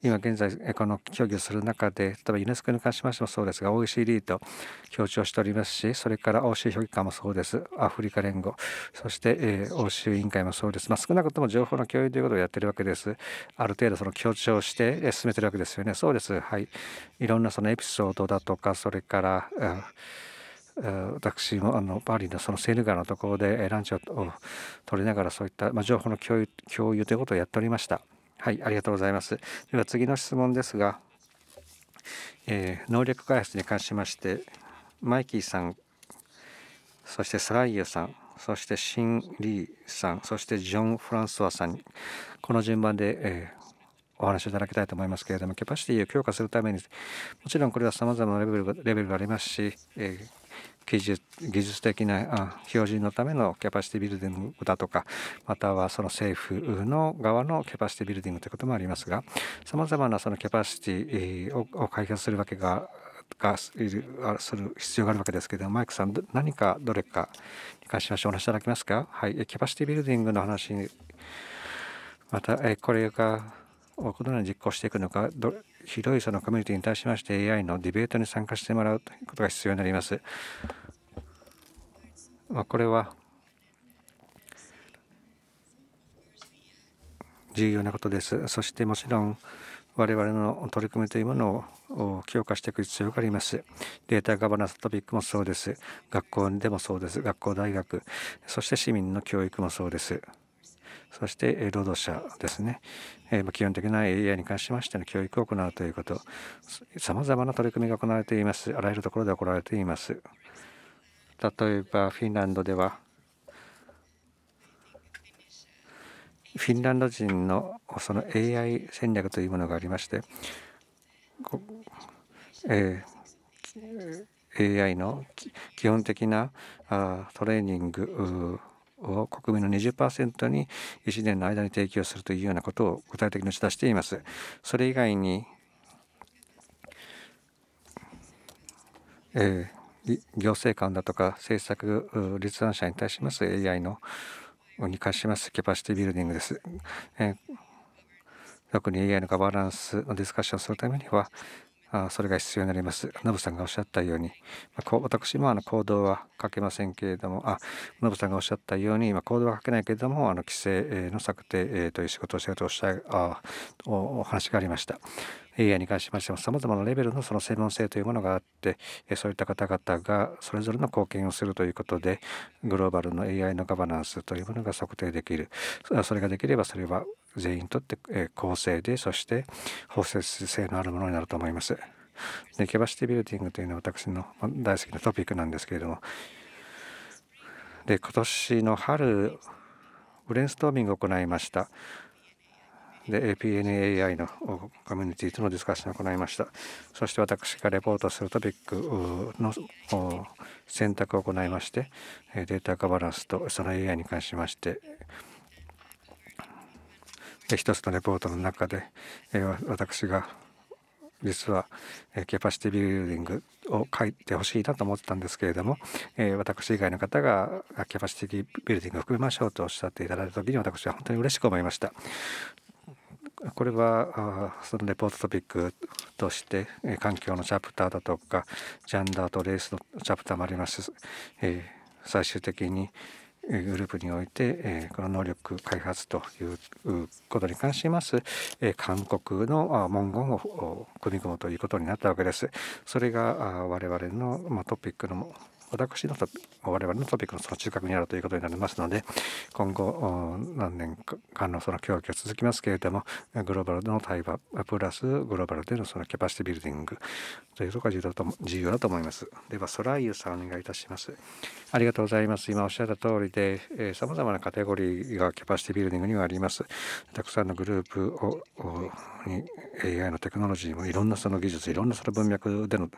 今現在この協議をする中で例えばユネスコに関しましてもそうですが OECD と強調しておりますしそれから欧州評議会もそうですアフリカ連合そして、えー、欧州委員会もそうです、まあ、少なくとも情報の共有ということをやっているわけですある程度その強調して、進めているわけですよねそうですはいいろんなそのエピソードだとかそれから、うん私もあのパリのそのセーヌ川のところでランチを取りながらそういった、情報の共有ということをやっておりました。はい、ありがとうございます。では次の質問ですが、えー、能力開発に関しまして、マイキーさん、そしてサライユさん、そしてシン・リーさん、そしてジョン・フランソワさんに、この順番で、えー、お話をいただきたいと思いますけれども、キャパシティを強化するために、もちろんこれは様々なレベルがレベルがありますし、えー技術技術的な標準のためのキャパシティビルディングだとかまたはその政府の側のキャパシティビルディングということもありますがさまざまなそのキャパシティを解決するわけががする必要があるわけですけれどもマイクさん何かどれかに関しましてお話しいただけますかはいキャパシティビルディングの話またこれがどのように実行していくのかど広いそのコミュニティに対しまして AI のディベートに参加してもらうということが必要になります。まあ、これは重要なことです。そしてもちろん我々の取り組みというものを強化していく必要があります。データガバナンストピックもそうです。学校でもそうです。学校大学、そして市民の教育もそうです。そして労働者ですね、え基本的な AI に関しましての教育を行うということさまざまな取り組みが行われていますあらゆるところで行われています例えばフィンランドではフィンランド人のその AI 戦略というものがありまして、えー、AI の基本的なトレーニングを国民の20%に1年の間に提供するというようなことを具体的に打ち出しています。それ以外に、えー、行政官だとか政策立案者に対します AI のに関しますキャパシティビルディングです。えー特に AI のガバナンスのディスカッションするためにはあそれが必要になります。ノブさんがおっしゃったように、まあ、こう私もあの行動は書けませんけれども、あノブさんがおっしゃったように、今行動は書けないけれども、あの規制の策定という仕事をしているとおっしゃあお話がありました。AI に関しましても様々なレベルのその専門性というものがあってそういった方々がそれぞれの貢献をするということでグローバルの AI のガバナンスというものが測定できるそれができればそれは全員にとって、え公正でそして包摂性のあるものになると思います。でケバシティビルディングというのは私の大好きなトピックなんですけれどもで今年の春ブレインストーミングを行いましたで PNAI のコミュニティとのディスカッションを行いましたそして私がレポートするトピックの選択を行いましてデータガバナンスとその AI に関しまして一つのレポートの中で私が実はキャパシティビルディングを書いてほしいなと思ってたんですけれども私以外の方がキャパシティビルディングを含めましょうとおっしゃっていただいた時に私は本当に嬉しく思いました。これはそのレポートトピックとして環境のチャプターだとかジャンダーとレースのチャプターもありますし最終的にグループにおいて、えこの能力開発ということに関します、え韓国の文言を組み込むということになったわけです。それが我々の、まトピックの私の我々のトピックのその中核にあるということになりますので今後何年間のその協議は続きますけれどもグローバルでの対話プラスグローバルでのそのキャパシティビルディングというところが重要だと思いますではソライユさんお願いいたしますありがとうございます今おっしゃった通りでさまざまなカテゴリーがキャパシティビルディングにはありますたくさんのグループをに AI のテクノロジーもいろんなその技術いろんなその文脈での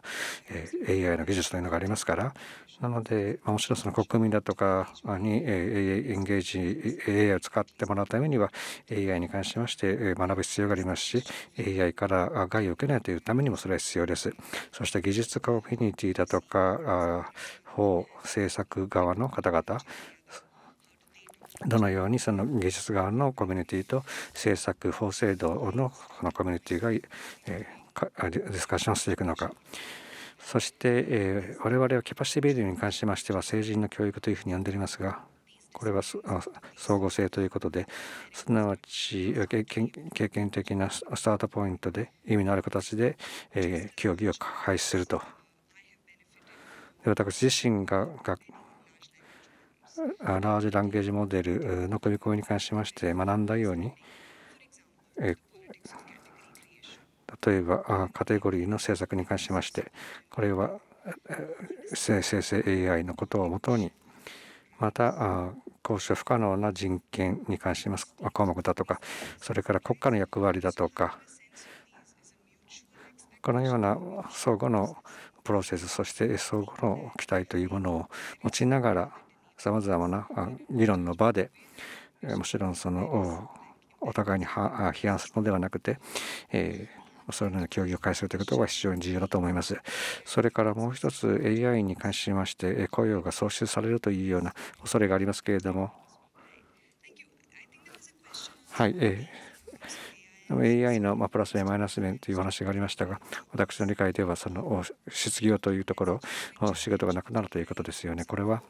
AI の技術というのがありますからなのでもちろんその国民だとかに AI エンゲージ AI を使ってもらうためには AI に関しまして学ぶ必要がありますし AI から害を受けないというためにもそれは必要ですそして技術オフィニティだとか法政策側の方々どのようにその芸術側のコミュニティと政策法制度のこのコミュニティが、えー、ディスカッションしていくのかそして、えー、我々はキャパシティビルディングに関しましては成人の教育というふうに呼んでおりますがこれは相互性ということですなわち経験的なスタートポイントで意味のある形で、えー、競技を開始すると。で私自身がラージランゲージモデルの組み込みに関しまして学んだように例えばカテゴリーの制作に関しましてこれは生成性 AI のことをもとにまた交渉不可能な人権に関します項目だとかそれから国家の役割だとかこのような相互のプロセスそして相互の期待というものを持ちながらさまざまな議論の場でもちろんそのお互いに批判するのではなくて、えー、それらの協議を介するということが非常に重要だと思います。それからもう一つ AI に関しまして雇用が創出されるというような恐れがありますけれどもはい、えー、AI の、まプラス面マイナス面という話がありましたが私の理解ではその失業というところ仕事がなくなるということですよね。これは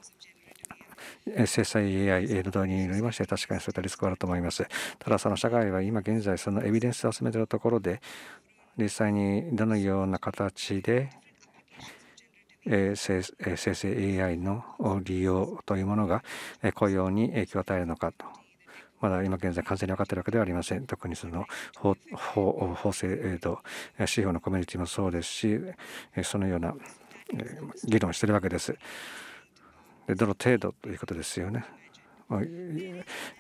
制裁 AI の導入に乗りまして確かにそういったリスクがあると思います。ただその社会は今現在そのエビデンスを進めているところで実際にどのような形で生成 AI の利用というものが雇用に影響を与えるのかとまだ今現在完全に分かっているわけではありません。特にその法法法制度、司法のコミュニティもそうですし、そのような議論をしているわけです。でどの程度ということですよね。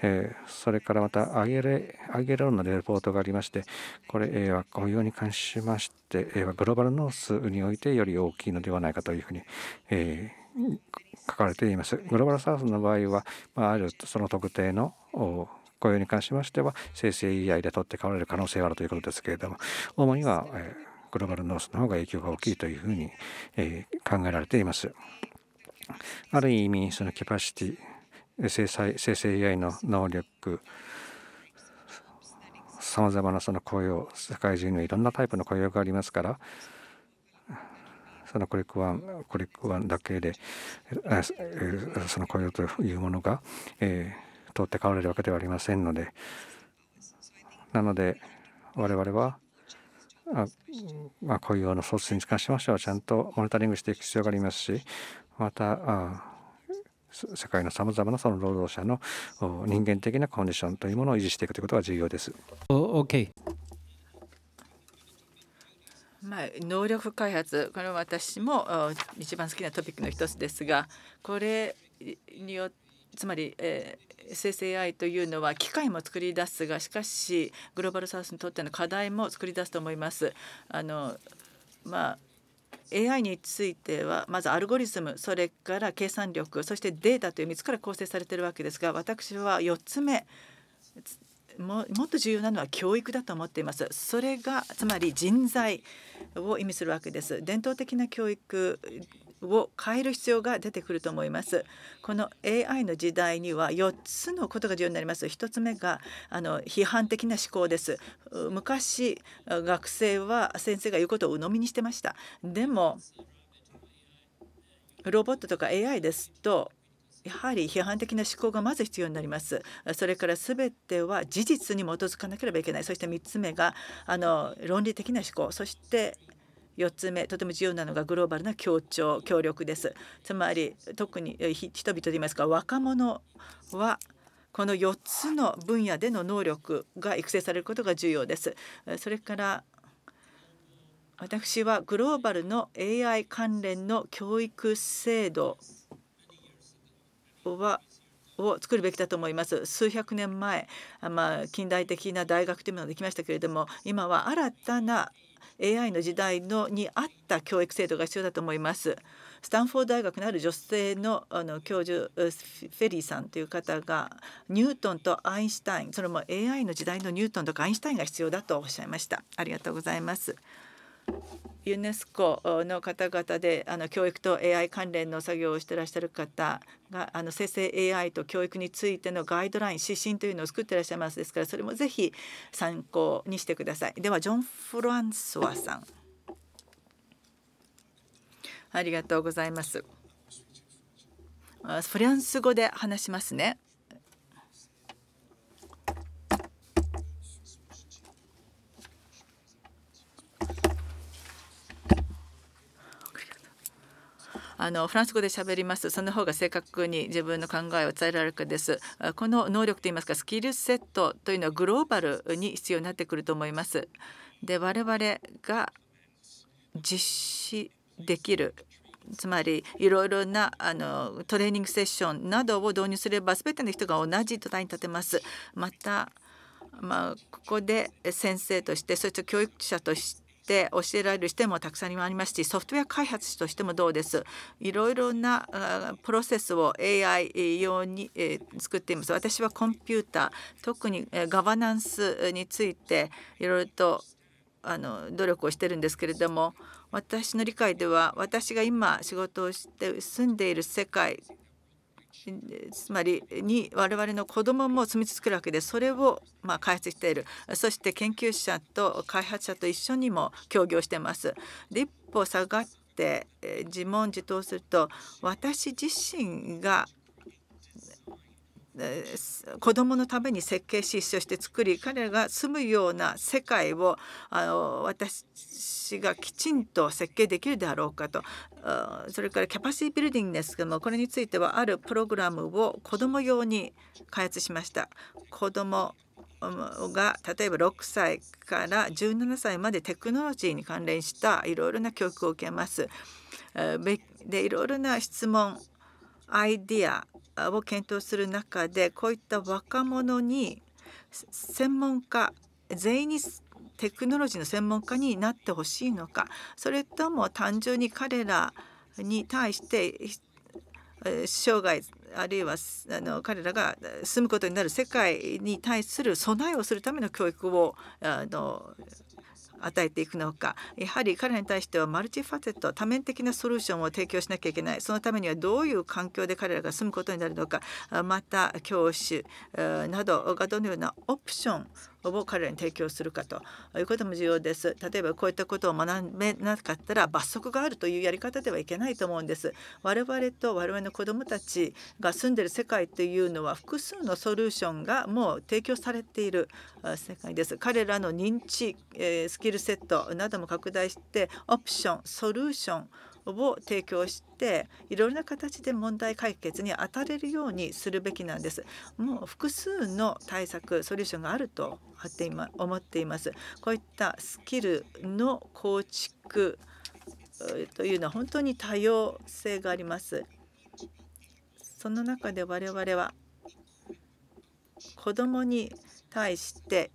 えー、それからまたアゲレアゲロのレポートがありましてこれ、は雇用に関しまして、グローバルノースにおいてより大きいのではないかというふうに、えー、書かれています。グローバルサウスの場合は、まあ、あるその特定の雇用に関しましては生成 a i で取って代われる可能性があるということですけれども主には、えー、グローバルノースの方が影響が大きいというふうに、えー、考えられています。ある意味そのキャパシティ生成生成 AI の能力さまざまなその雇用世界中のいろんなタイプの雇用がありますからそのコリクワンコリクワンだけでその雇用というものが、えー、通って変われるわけではありませんのでなので我々はあまあ、雇用の創出に関しましてはちゃんとモニタリングしていく必要がありますしまた世界のさまざまなその労働者の人間的なコンディションというものを維持していくということが重要です。o k まあ、能力開発これは私も一番好きなトピックの一つですがこれによつまり、えー、生成 AI というのは機械も作り出すがしかしグローバルサウスにとっての課題も作り出すと思います。あのまあ AI についてはまずアルゴリズムそれから計算力そしてデータという3つから構成されているわけですが私は4つ目ももっと重要なのは教育だと思っていますそれがつまり人材を意味するわけです伝統的な教育を変える必要が出てくると思います。この AI の時代には4つのことが重要になります。1つ目があの批判的な思考です。昔学生は先生が言うことを鵜呑みにしてました。でもロボットとか AI ですとやはり批判的な思考がまず必要になりますそれから全ては事実に基づかなければいけないそして3つ目があの論理的な思考そして4つ目とても重要なのがグローバルな協調協力ですつまり特に人々と言いますか若者はこの4つの分野での能力が育成されることが重要です。それから私はグローバルの AI 関連の教育制度はを作るべきだと思います数百年前、まあ、近代的な大学というものができましたけれども今は新たな AI の時代のに合った教育制度が必要だと思います。スタンフォード大学のある女性のあの教授フェリーさんという方がニュートンとアインシュタインそれも AI の時代のニュートンとかアインシュタインが必要だとおっしゃいました。ありがとうございます。ユネスコの方々であの教育と AI 関連の作業をしてらっしゃる方があの生成 AI と教育についてのガイドライン指針というのを作ってらっしゃいますですからそれもぜひ参考にしてください。ではジョン・フランソワさんありがとうございます。フランス語で話しますね。あのフランス語で喋りますその方が正確に自分の考えを伝えられるかですこの能力といいますかスキルセットというのはグローバルに必要になってくると思いますで我々が実施できるつまりいろいろなあのトレーニングセッションなどを導入すれば全ての人が同じ土台に立てます。またまあ、ここで先生としてそして教育者としして教えられる視点もたくさんありますしソフトウェア開発としてもどうですいろいろなプロセスを AI 用に作っています私はコンピューター特にガバナンスについていろいろとあの努力をしてるんですけれども私の理解では私が今仕事をして住んでいる世界つまりに我々の子どもも住み着けるわけでそれをま開発しているそして研究者と開発者と一緒にも協業してます。で一歩下がって自問自答すると私自身が子どものために設計しそして作り彼らが住むような世界をあの私がきちんと設計できるであろうかとそれからキャパシティビルディングですけどもこれについてはあるプログラムを子ども用に開発しました。子どもが例えば6歳から17歳までテクノロジーに関連したいろいろな教育を受けます。でいろいろな質問アイディアを検討する中でこういった若者に専門家全員にテクノロジーの専門家になってほしいのかそれとも単純に彼らに対して生涯あるいはあの彼らが住むことになる世界に対する備えをするための教育をあの与えていくのかやはり彼らに対してはマルチファセット多面的なソリューションを提供しなきゃいけないそのためにはどういう環境で彼らが住むことになるのかまた教師などがどのようなオプションを彼らに提供するかということも重要です。例えばこういったことを学べなかったら罰則があるというやり方ではいけないと思うんです。我々と我々の子どもたちが住んでる世界というのは複数のソリューションがもう提供されている世界です。彼らの認知スキルセットなども拡大してオプションソリューションを提供していろいろな形で問題解決に当たれるようにするべきなんです。もう複数の対策ソリューションがあるとって今思っています。こういったスキルの構築というのは本当に多様性があります。その中で我々は子どもに対して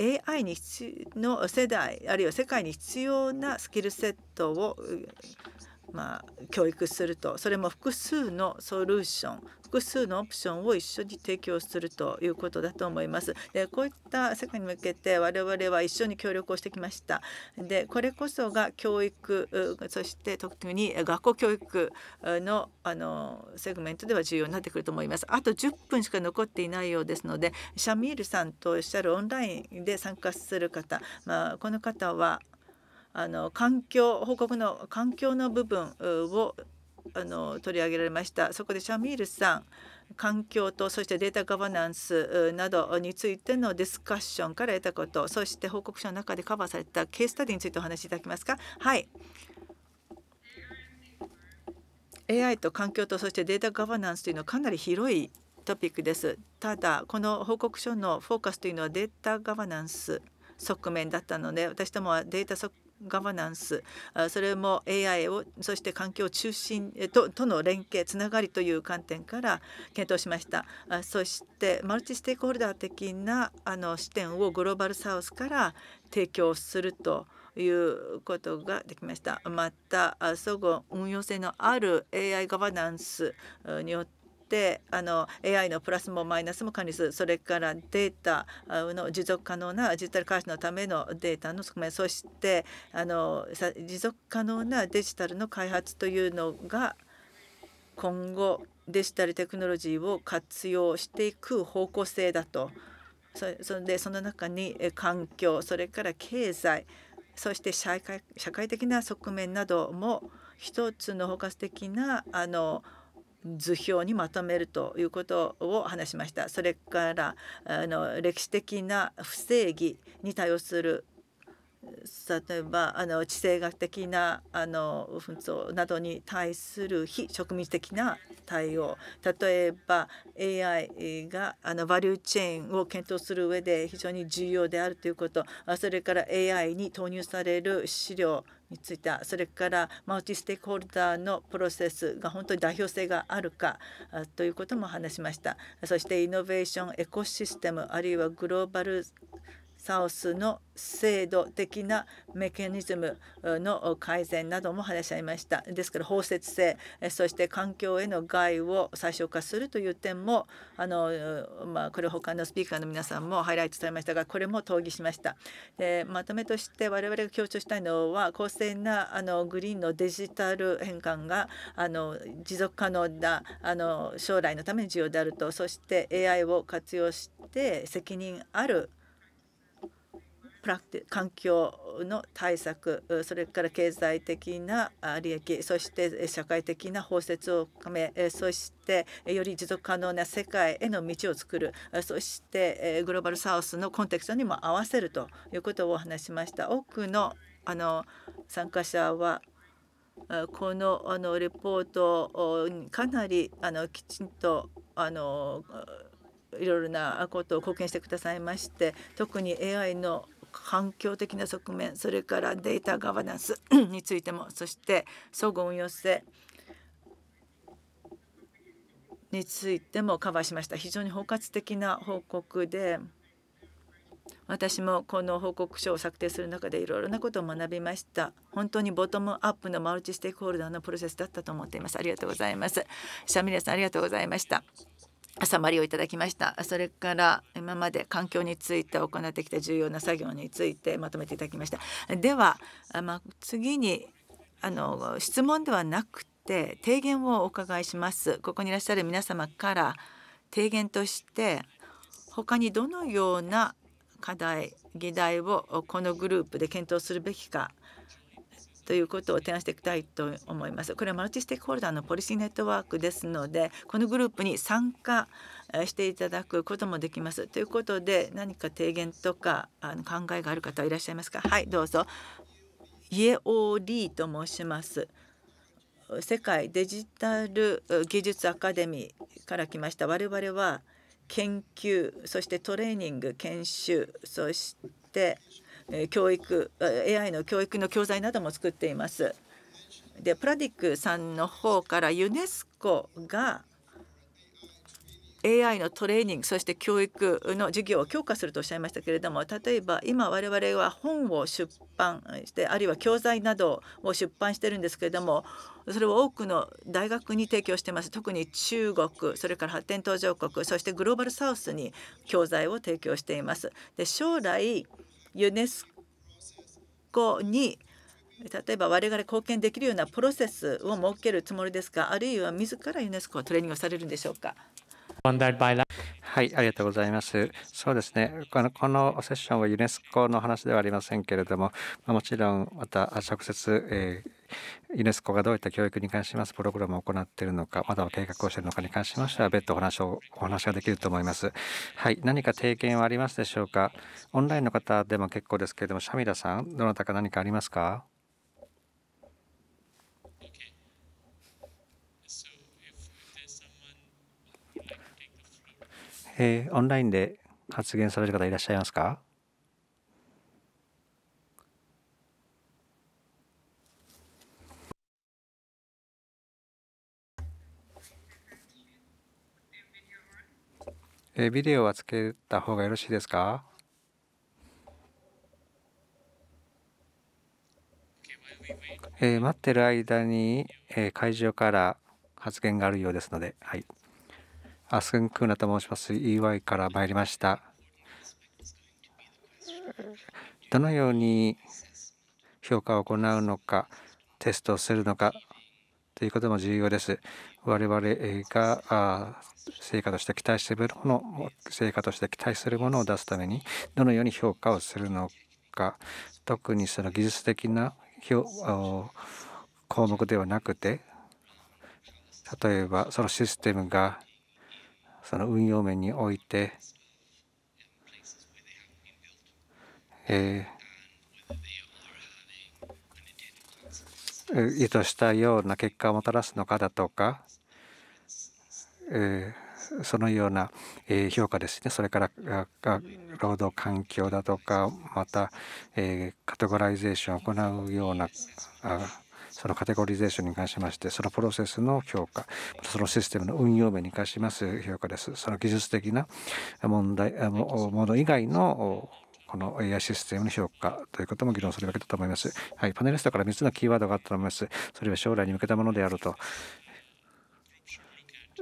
AI に必の世代あるいは世界に必要なスキルセットをまあ、教育するとそれも複数のソリューション複数のオプションを一緒に提供するということだと思います。でこういった世界に向けて我々は一緒に協力をしてきました。でこれこそが教育そして特に学校教育のあのセグメントでは重要になってくると思います。あと10分しか残っていないようですのでシャミールさんとおっしゃるオンラインで参加する方、まあ、この方はあの環境報告の環境の部分をあの取り上げられました。そこでシャミールさん環境とそしてデータガバナンスなどについてのディスカッションから得たことそして報告書の中でカバーされたケーススタディについてお話しいただけますか。はい AI と環境とそしてデータガバナンスというのはかなり広いトピックです。ただこの報告書のフォーカスというのはデータガバナンス側面だったので私どもはデータガバナンスそれも AI をそして環境中心ととの連携つながりという観点から検討しましたそしてマルチステークホルダー的なあの視点をグローバルサウスから提供するということができましたまた相互運用性のある AI ガバナンスによっててあの AI のプラスもマイナスも管理するそれからデータの持続可能なデジタル開発のためのデータの側面そしてあの持続可能なデジタルの開発というのが今後デジタルテクノロジーを活用していく方向性だとそれでその中に環境それから経済そして社会的な側面なども一つの包括的なあの図表にまとめるということを話しましたそれからあの歴史的な不正義に対応する例えばあの地政学的なあの紛争などに対する非植民地的な対応例えば AI があのバリューチェーンを検討する上で非常に重要であるということそれから AI に投入される資料についてそれからマルチステークホルダーのプロセスが本当に代表性があるかということも話しましたそしてイノベーションエコシステムあるいはグローバルサウスの制度的なメカニズムの改善なども話し合いましたですから包摂性そして環境への害を最小化するという点もあの、まあ、これ他のスピーカーの皆さんもハイライトされましたがこれも討議しましたでまとめとして我々が強調したいのは公正なあのグリーンのデジタル変換があの持続可能なあの将来のために重要であるとそして AI を活用して責任あるプラクティ環境の対策それから経済的な利益そして社会的な包摂を深めそしてより持続可能な世界への道を作るそしてグローバルサウスのコンテクストにも合わせるということをお話しました。多くのあの参加者はこのあのレポートにかなりあのきちんとあのいろいろなことを貢献してくださいまして特に AI の環境的な側面それからデータガバナンスについてもそして相互運用性についてもカバーしました非常に包括的な報告で私もこの報告書を策定する中でいろいろなことを学びました本当にボトムアップのマルチステークホルダーのプロセスだったと思っていますありがとうございますシャミレさんありがとうございました朝マリをいただきましたそれから今まで環境について行ってきた重要な作業についてまとめていただきましたでは、まあ、次にあの質問ではなくて提言をお伺いしますここにいらっしゃる皆様から提言として他にどのような課題議題をこのグループで検討するべきかということを提案していきたいと思います。これはマルチステークホルダーのポリシーネットワークですのでこのグループに参加していただくこともできます。ということで何か提言とかあの考えがある方はいらっしゃいますかはいどうぞ。イエオーリーと申します。世界デジタル技術アカデミーから来ました我々は研究そしてトレーニング研修そして教育 AI の教育の教材なども作っています。でプラディックさんの方からユネスコが AI のトレーニングそして教育の授業を強化するとおっしゃいましたけれども例えば今我々は本を出版してあるいは教材などを出版してるんですけれどもそれを多くの大学に提供してます特に中国それから発展途上国そしてグローバルサウスに教材を提供しています。で将来ユネスコに例えば我々貢献できるようなプロセスを設けるつもりですかあるいは自らユネスコはトレーニングをされるんでしょうか。はい、ありがとうございます。そうですね、このこのセッションはユネスコの話ではありませんけれども、まもちろんまた直接、えー、ユネスコがどういった教育に関しますプログラムを行っているのか、または計画をしているのかに関しましては、別途お話をお話ができると思います。はい、何か提言はありますでしょうか。オンラインの方でも結構ですけれども、シャミラさん、どなたか何かありますか。えー、オンラインで発言される方いらっしゃいますかえー、ビデオはつけた方がよろしいですかえー、待ってる間に、えー、会場から発言があるようですので、はい。アスン・クーナと申します EY から参りましたどのように評価を行うのかテストをするのかということも重要です我々が成果として期待するもの成果として期待するものを出すためにどのように評価をするのか特にその技術的な項目ではなくて例えばそのシステムがその運用面において、え意図したような結果をもたらすのかだとか、えそのような評価ですねそれから労働環境だとかまた、えカテゴライゼーションを行うようなあそのカテゴリゼーションに関しましてそのプロセスの評価そのシステムの運用面に関します評価ですその技術的な問題もの以外のこの AI システムの評価ということも議論するわけだと思います。はい、パネリストから3つのキーワードがあったと思います。それは将来に向けたものであると。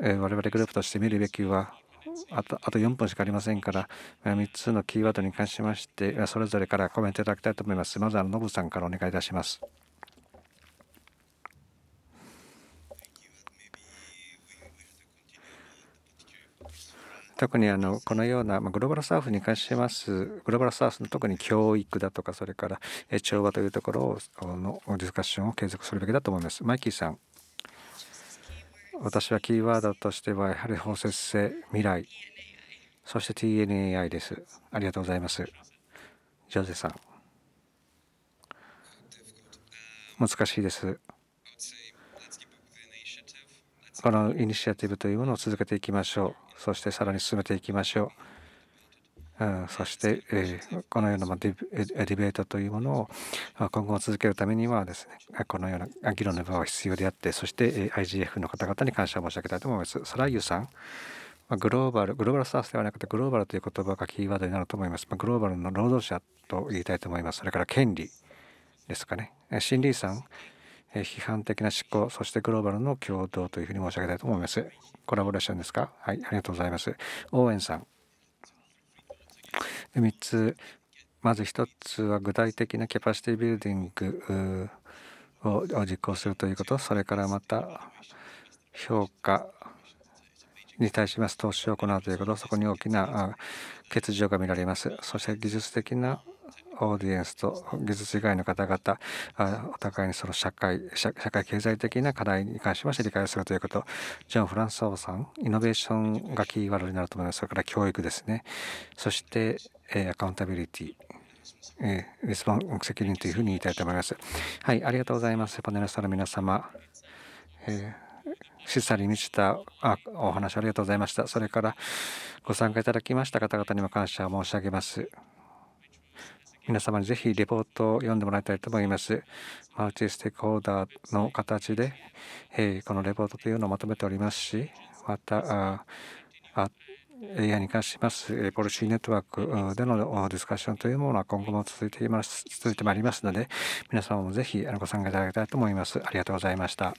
えー、我々グループとして見るべきはあとあと4分しかありませんから、3つのキーワードに関しまして、それぞれからコメントいただきたいと思います。まずはノブさんからお願いいたします。特にあのこのような、まあ、グローバルサーフに関しますグローバルサーフの特に教育だとかそれから調和というところのディスカッションを継続するべきだと思います。マイキーさん私はキーワードとしてはやはり包摂性未来そして TNAI です。ありがとうございます。ジョゼさん難しいです。このイニシアティブというものを続けていきましょう。そしてさらに進めていきましょう、うん、そして、えー、このようなディベートというものを今後も続けるためにはですねこのような議論の場は必要であってそして IGF の方々に感謝を申し上げたいと思いますサラユさんグローバル、グローバルサウスではなくてグローバルという言葉がキーワードになると思います。グローバルの労働者と言いたいと思います。それから権利ですかね。シンリーさん、批判的な執行そしてグローバルの共同というふうに申し上げたいと思いますコラボレーションですかはいありがとうございます応援さん3つまず1つは具体的なキャパシティビルディングを実行するということそれからまた評価に対します投資を行うということそこに大きな欠如が見られますそして技術的なオーディエンスと技術以外の方々お互いにその社会社会経済的な課題に関しまして理解するということジョン・フランソワさんイノベーションがキーワードになると思いますそれから教育ですねそしてアカウンタビリティえー、リスポン責任というふうに言いたいと思います。はい、ありがとうございます。パネルスんの皆様、えー、示に満ちたあお話ありがとうございました。それからご参加いただきました方々にも感謝を申し上げます。皆様にぜひレポートを読んでもらいたいと思います。マルチステークホルダーの形で、えー、このレポートというのをまとめておりますし、また、AI に関しますポリシーネットワークでのディスカッションというものは今後も続いています、続いてまいりますので、皆様もぜひご参加いただきたいと思います。ありがとうございました。